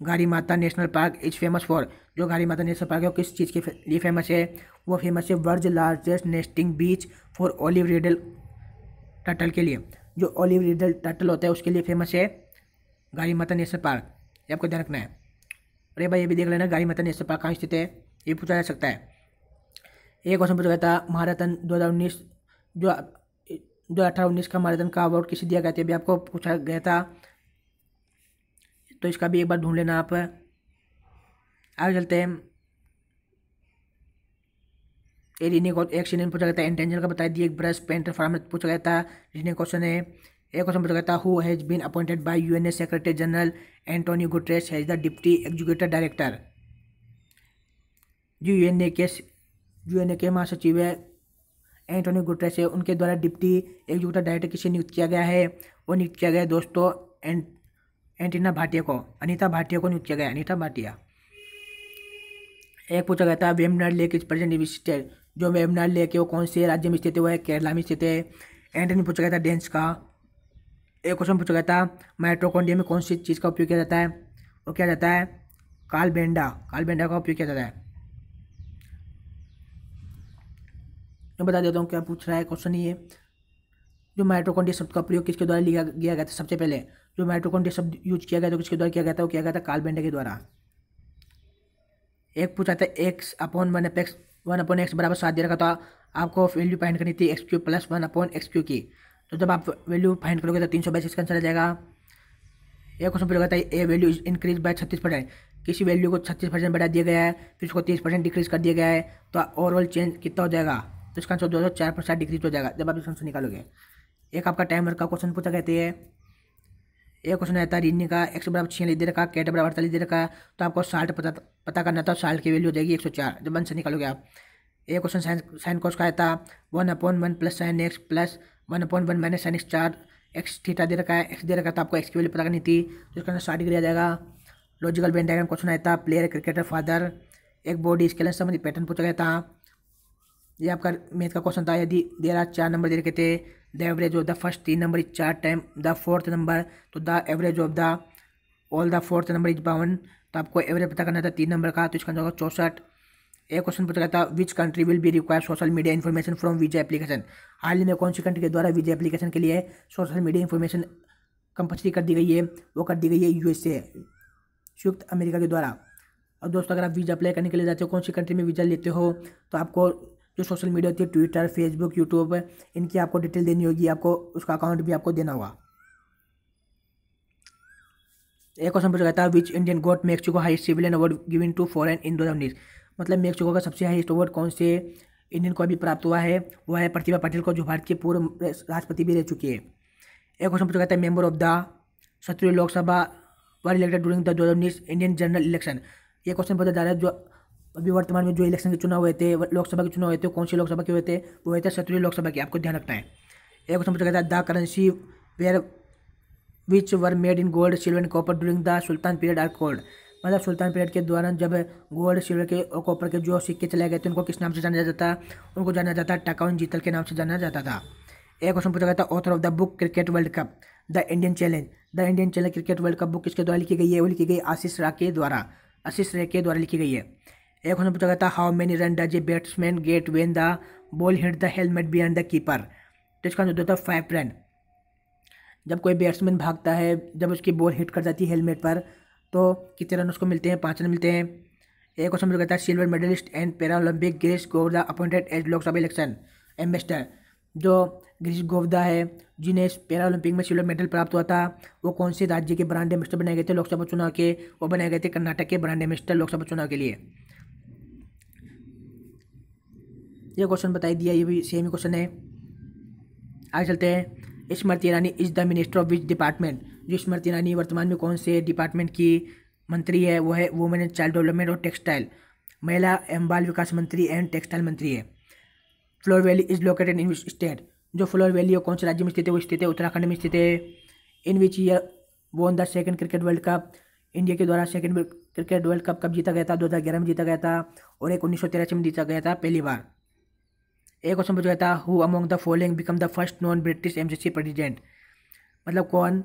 Gahirmatha national park is famous for जो गाड़ी माता नेशनल पार्क है वो किस चीज़ के लिए फेमस है वो फेमस है world largest nesting beach for olive ridley turtle के लिए जो ओलिव रिडल टटल होता है उसके लिए फेमस है गाड़ी माता नेशनल पार्क ये आपको ध्यान रखना है अरे भाई ये भी देख लेना गाड़ी माता नेशनल पार्क कहाँ स्थित है ये पूछा जा सकता है एक क्वेश्चन पूछा गया था महाराथन दो हज़ार उन्नीस जो दो हज़ार अठारह उन्नीस का मैराथन का अवार्ड किसे दिया गया था भी आपको पूछा गया था तो इसका भी एक बार ढूंढ लेना आप आगे चलते हैं ए रीनिंग एक सीनिंग पूछा गया था इंटेंशन का बताया दिए एक ब्रश पेंटर फार्म पूछा गया था रीनिंग क्वेश्चन है एक क्वेश्चन पूछा गया था who has been appointed by UNA secretary general Antonio Guterres as the deputy executive director जो यूएनए के यूएनए के महासचिव है एंटोनी गुटरेस है उनके द्वारा डिप्टी एग्जीक्यूटिव डायरेक्टर किसे नियुक्त किया गया है वो नियुक्त किया गया दोस्तों एंटीना भाटिया को अनीता भाटिया को नियुक्त किया गया अनीता भाटिया एक पूछा गया था Vembanad lake is present in visited जो वेमनाड लेक है वो कौन से राज्य में स्थित है वो है केरला में स्थित है एंड में पूछा गया था डेंस का एक क्वेश्चन पूछा गया था माइट्रोकोंडिया में कौन सी चीज़ का उपयोग किया जाता है वो क्या जाता है कालबेंडा कालबेंडा का उपयोग किया जाता है मैं बता देता हूँ क्या पूछ रहा है क्वेश्चन ये जो माइट्रोकोंडिया शब्द का प्रयोग किसके द्वारा लिया गया था सबसे पहले जो माइट्रोकॉन्डिया शब्द यूज किया गया था किसके द्वारा किया गया था वो किया गया था बेंडे के द्वारा एक पूछा था x upon one x one upon x बराबर सात दे रखा था आपको वैल्यू फाइंड करनी थी x cube plus one upon x Q की तो जब आप वैल्यू फाइंड करोगे तो तीन सौ बाईस इसका आंसर आ जाएगा एक क्वेश्चन पूछा था ए वैल्यू इंक्रीज बाय छत्तीस परसेंट किसी वैल्यू को छत्तीस परसेंट बढ़ा दिया गया है फिर उसको तीस परसेंट डिक्रीज कर दिया गया है तो ओवरऑल चेंज कितना हो जाएगा तो इसका आंसर दो सौ चार परसेंट डिक्रीज हो जाएगा जब आप इस आंसर निकालोगे एक आपका टाइम वर्क का क्वेश्चन पूछा गया है एक क्वेश्चन रहता है रीजनिंग का एक्स बराबर छियालीस दे रखा कैट बराबर अड़तालीस दे रखा है तो आपको साल्ट पता पता करना था साल्ट की वैल्यू हो जाएगी एक सौ चार जब वन से निकालोगे आप एक क्वेश्चन साइन साइन कोस का आया था one upon one plus sine x plus one upon one minus sine x चार एक्स थीटा दे रखा है एक्स दे रखा था आपको एक्स की वैल्यू पता करनी थी तो अंदर साठ डिग्री आ जाएगा लॉजिकल वेन डायग्राम क्वेश्चन आया था प्लेयर क्रिकेटर फादर एक बॉडी स्केलर संबंधी पैटर्न पूछा गया था ये आपका मैथ का क्वेश्चन था यदि दे रहा चार नंबर दे रखे थे the average of the first तीन नंबर इज चार टाइम द फोर्थ नंबर तो the average of the all the fourth number is बावन तो आपको एवरेज पता करना था तीन नंबर का तो इसका होगा चौसठ एक क्वेश्चन पूछा था which country will be require social media information from visa application हाल ही में कौन सी कंट्री के द्वारा वीजा एप्लीकेशन के लिए सोशल मीडिया इन्फॉर्मेशन कंपल्सरी कर दी गई है वो कर दी गई है यूएसए संयुक्त अमेरिका के द्वारा और दोस्तों अगर आप वीज़ा अप्लाई करने के लिए जाते हो कौन सी कंट्री में वीज़ा लेते हो तो आपको जो सोशल मीडिया होती है ट्विटर फेसबुक यूट्यूब इनकी आपको डिटेल देनी होगी आपको उसका अकाउंट भी आपको देना होगा एक क्वेश्चन पूछा जाता है which Indian got Mexico high civilian award given to foreign in दो मतलब मेक्सिको का सबसे हाईस्ट अवार्ड कौन से इंडियन को अभी प्राप्त हुआ है वो है प्रतिभा पटेल को जो भारत के पूर्व राष्ट्रपति भी रह चुके हैं एक क्वेश्चन पूछा जाता है मेंबर ऑफ द सत्रह Lok Sabha were elected during the दो इंडियन जनरल इलेक्शन ये क्वेश्चन पूछा जा रहा है जो अभी वर्तमान में जो इलेक्शन के चुनाव हुए थे लोकसभा के चुनाव हुए थे कौन से लोकसभा के हुए थे वो हुए थे सत्रहवीं लोकसभा के आपको ध्यान रखना है एक क्वेश्चन पूछा गया था the currency where which were made in gold silver and copper during the sultan period are called मतलब सुल्तान पीरियड के दौरान जब गोल्ड सिल्वर के और कॉपर के जो सिक्के चलाए गए थे उनको किस नाम से जाना जाता उनको जाना जाता टाकाउन जीतल के नाम से जाना जाता था एक क्वेश्चन पूछा गया था author of the book cricket world cup the Indian challenge the Indian challenge cricket world cup book किसके द्वारा लिखी गई है वो लिखी गई आशीष राय के द्वारा आशीष राय के द्वारा लिखी गई है एक क्वेश्चन पूछा गया था how many run does a batsman get when the ball hit the helmet behind the keeper तो इसका आंसर होता है फाइव रन जब कोई बैट्समैन भागता है जब उसकी बॉल हिट कर जाती है हेलमेट पर तो कितने रन उसको मिलते हैं पाँच रन मिलते हैं एक क्वेश्चन पूछा गया था silver medalist and para olympic Girish Gowda appointed as Lok Sabha election ambassador जो गिरीश गोवदा है जिन्हें पैरा ओलंपिक में सिल्वर मेडल प्राप्त हुआ था वो कौन से राज्य के ब्रांड एम्बेसडर बनाए गए थे लोकसभा चुनाव के वो बनाए गए थे कर्नाटक के ब्रांड एम्बेसडर लोकसभा चुनाव के लिए ये क्वेश्चन बताई दिया ये भी सेम ही क्वेश्चन है आगे चलते हैं Smriti Irani is the minister of which department जो स्मृति ईरानी वर्तमान में कौन से डिपार्टमेंट की मंत्री है वो है वुमेन एंड चाइल्ड डेवलपमेंट और टेक्सटाइल महिला एवं बाल विकास मंत्री एंड टेक्सटाइल मंत्री है flower valley is located in which state जो फ्लोर वैली है कौन से राज्य में स्थित है वो स्थित है उत्तराखंड में स्थित है इन विच ईयर वो the second cricket world cup India के द्वारा सेकेंड क्रिकेट वर्ल्ड कप कब जीता गया था ग्यारह में जीता गया था और एक उन्नीस में जीता गया था पहली बार एक क्वेश्चन पूछा था who among the following become the first non British M president मतलब कौन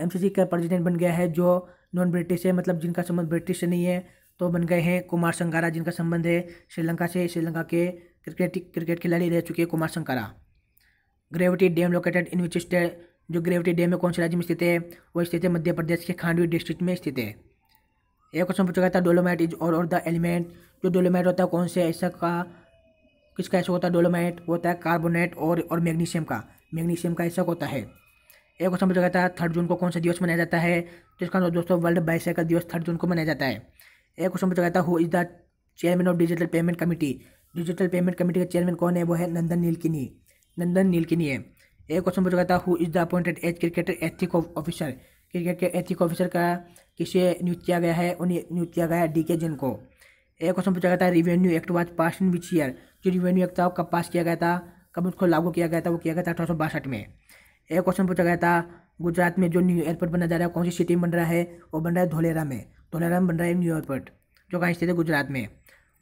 एम का प्रेसिडेंट बन गया है जो नॉन ब्रिटिश है मतलब जिनका संबंध ब्रिटिश से नहीं है तो बन गए हैं कुमार संगारा जिनका संबंध है श्रीलंका से श्रीलंका के क्रिकेट क्रिकेट खिलाड़ी रह चुके हैं Kumar Sangakkara gravity dam located in which state जो ग्रेविटी डैम है कौन से राज्य में स्थित है वो स्थित है मध्य प्रदेश के खांडवी डिस्ट्रिक्ट में स्थित है एक क्वेश्चन पूछा गया था डोलोमाइट इज और, और द एलिमेंट जो डोलोमाइट होता है कौन से ऐसा का किसका ऐसा होता है डोलोमाइट होता है कार्बोनेट और और मैग्नीशियम का मैग्नीशियम का ऐसा होता है एक क्वेश्चन पूछा जाता है थर्ड जून को कौन सा दिवस मनाया जाता है तो इसका दोस्तों वर्ल्ड बाइसाइकिल दिवस थर्ड जून को मनाया जाता है एक क्वेश्चन पूछा जाता है who is the chairman of digital payment committee digital payment committee का चेयरमैन कौन है वो है नंदन नीलकिनी नंदन नीलकिनी है एक क्वेश्चन पूछा जाता है who is the appointed as cricketer ethic officer cricket के एथिक ऑफिसर का किसे नियुक्त किया गया है उन्हें नियुक्त किया गया है डी के जिन को एक क्वेश्चन पूछा जाता है revenue act was pass in which year जो रिवेन्यू एक्ट था कब पास किया गया था कब उसको लागू किया गया था वो किया गया था अठारह सौ बासठ में एक क्वेश्चन पूछा गया था गुजरात में जो न्यू एयरपोर्ट बना जा रहा है कौन सी सिटी में बन रहा है वो बन रहा है धोलेरा में धोलेरा में बन रहा है न्यू एयरपोर्ट जो कहाँ स्थित है गुजरात में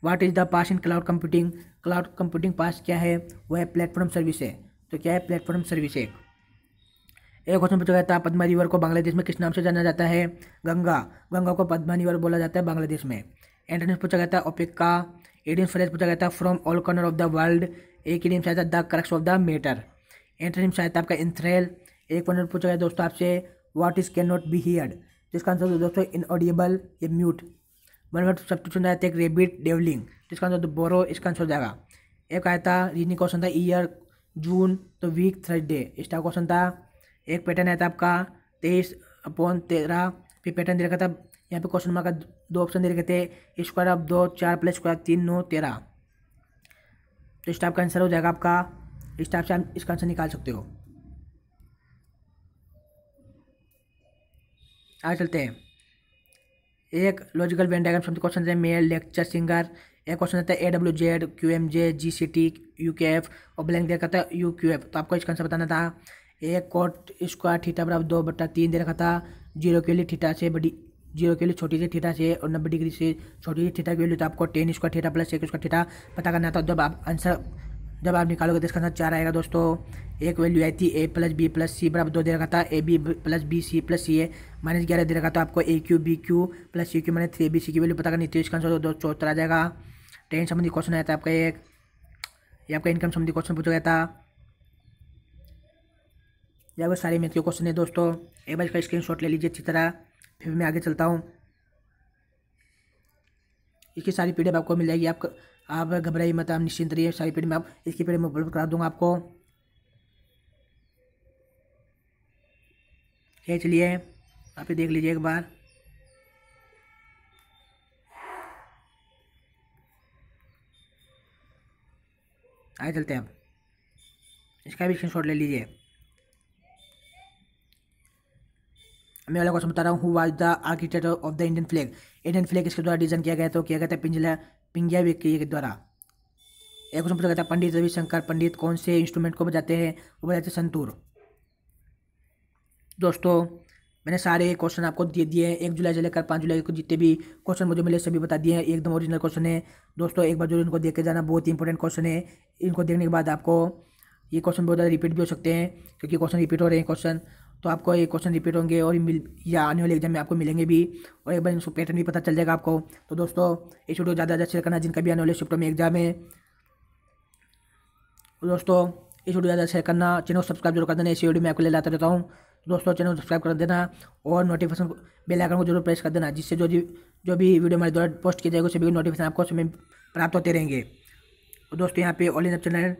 what is the PaaS in cloud computing cloud computing PaaS क्या है वो है प्लेटफॉर्म सर्विस है तो क्या है प्लेटफॉर्म सर्विस है एक क्वेश्चन पूछा गया था पद्मा रिवर को बांग्लादेश में किस नाम से जाना जाता है गंगा गंगा को पद्मा रिवर बोला जाता है बांग्लादेश में एंटेनिस पूछा गया था ओपिक का एडियम फ्रेज पूछा गया था from all corner of the world एक एडियम शायद था the crux of the matter antonym शायद था आपका इंथ्रेल एक पॉइंट पूछा गया दोस्तों आपसे what is can not be heard जिसका आंसर दोस्तों ऑडियबल ये म्यूट वन वर्ड सब्सक्रिप्शन आया था एक रेबिट डेवलिंग जिसका आंसर बोरो इसका आंसर हो जाएगा एक आया था रीजनिंग क्वेश्चन था ईयर जून तो वीक थर्सडे इसका क्वेश्चन था एक पैटर्न आया था आपका तेईस अपॉन तेरह फिर पैटर्न दे रखा था यहाँ पे क्वेश्चन नंबर का दो ऑप्शन दे रखे थे स्क्वायर ऑफ दो चार प्लस स्क्वायर तीन नौ तेरह तो इस टाइप का आंसर हो जाएगा आपका इस टाइप से आप इसका आंसर निकाल सकते हो आगे चलते हैं एक लॉजिकल वेन डायग्राम समझते क्वेश्चन मेल लेक्चर सिंगर एक क्वेश्चन रहता है A W Z Q M J G C T U K F और ब्लैंक दे रखा था यू क्यू एफ तो आपको इसका आंसर बताना था एक कोट स्क्वायर थीटा बराबर दो बट्टा तीन दे रखा था जीरो के लिए थीटा से बड़ी जीरो के लिए छोटी सी थीटा से और नब्बे डिग्री से छोटी सी थीटा की वैल्यू तो आपको टेन स्क्वायर थीटा प्लस एक स्क्वायर थीटा पता करना था तो जब आप आंसर जब आप निकालोगे तो इसका आंसर चार आएगा दोस्तों एक वैल्यू आई थी A plus B plus C बराबर दो दे रखा था A B plus B C plus C A minus ग्यारह दे रखा था आपको A cube B cube plus C cube minus three B C की वैल्यू पता करनी थी तो इसका आंसर दो चौहत्तर आ जाएगा टेन संबंधी क्वेश्चन आया था आपका एक ये आपका इनकम संबंधी क्वेश्चन पूछा गया था या सारे मेथ के क्वेश्चन है दोस्तों एक बार इसका स्क्रीन ले लीजिए अच्छी तरह फिर मैं आगे चलता हूँ इसकी सारी पी आपको मिल जाएगी आप आप घबराइए मत आप निश्चिंत रहिए सारी पी मैं आप इसकी पी मैं उपलब्ध करा दूंगा आपको ये चलिए आप देख लीजिए एक बार आगे चलते हैं इसका भी स्क्रीन ले लीजिए मैं वाला क्वेश्चन बता रहा हूँ was the architect of the Indian flag Indian flag इसके द्वारा डिजाइन किया गया तो किया गया था पिंजला पिंगिया के द्वारा एक क्वेश्चन पूछा गया था पंडित रविशंकर पंडित कौन से इंस्ट्रूमेंट को बजाते हैं वो बजाते संतूर दोस्तों मैंने सारे क्वेश्चन आपको दे दिए हैं एक जुलाई से लेकर पाँच जुलाई को जितने भी क्वेश्चन मुझे मिले सभी बता दिए हैं एकदम ओरिजिनल क्वेश्चन है दोस्तों एक बार जो इनको देख के जाना बहुत ही इंपॉर्टेंट क्वेश्चन है इनको देखने के बाद आपको ये क्वेश्चन बहुत ज़्यादा रिपीट भी हो सकते हैं क्योंकि क्वेश्चन रिपीट हो रहे हैं क्वेश्चन तो आपको ये क्वेश्चन रिपीट होंगे और मिल या आने वाले एग्जाम में आपको मिलेंगे भी और एक बार इनको पैटर्न भी पता चल जाएगा आपको तो दोस्तों इस वीडियो ज़्यादा ज़्यादा शेयर करना जिनका भी आने वाले शिफ्टों में एग्जाम है तो दोस्तों इस वीडियो ज़्यादा शेयर करना चैनल सब्सक्राइब जरूर कर देना इसी वीडियो में आपको ले लाता रहता हूँ तो दोस्तों चैनल सब्सक्राइब कर देना और नोटिफिकेशन बेल आइकन को जरूर प्रेस कर देना जिससे जो जो भी वीडियो हमारे द्वारा पोस्ट किया जाएगा भी नोटिफिकेशन आपको समय प्राप्त होते रहेंगे और तो दोस्तों यहाँ पे ऑल इंडिया चैनल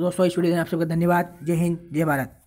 दोस्तों इस वीडियो में आप सबका धन्यवाद जय हिंद जय भारत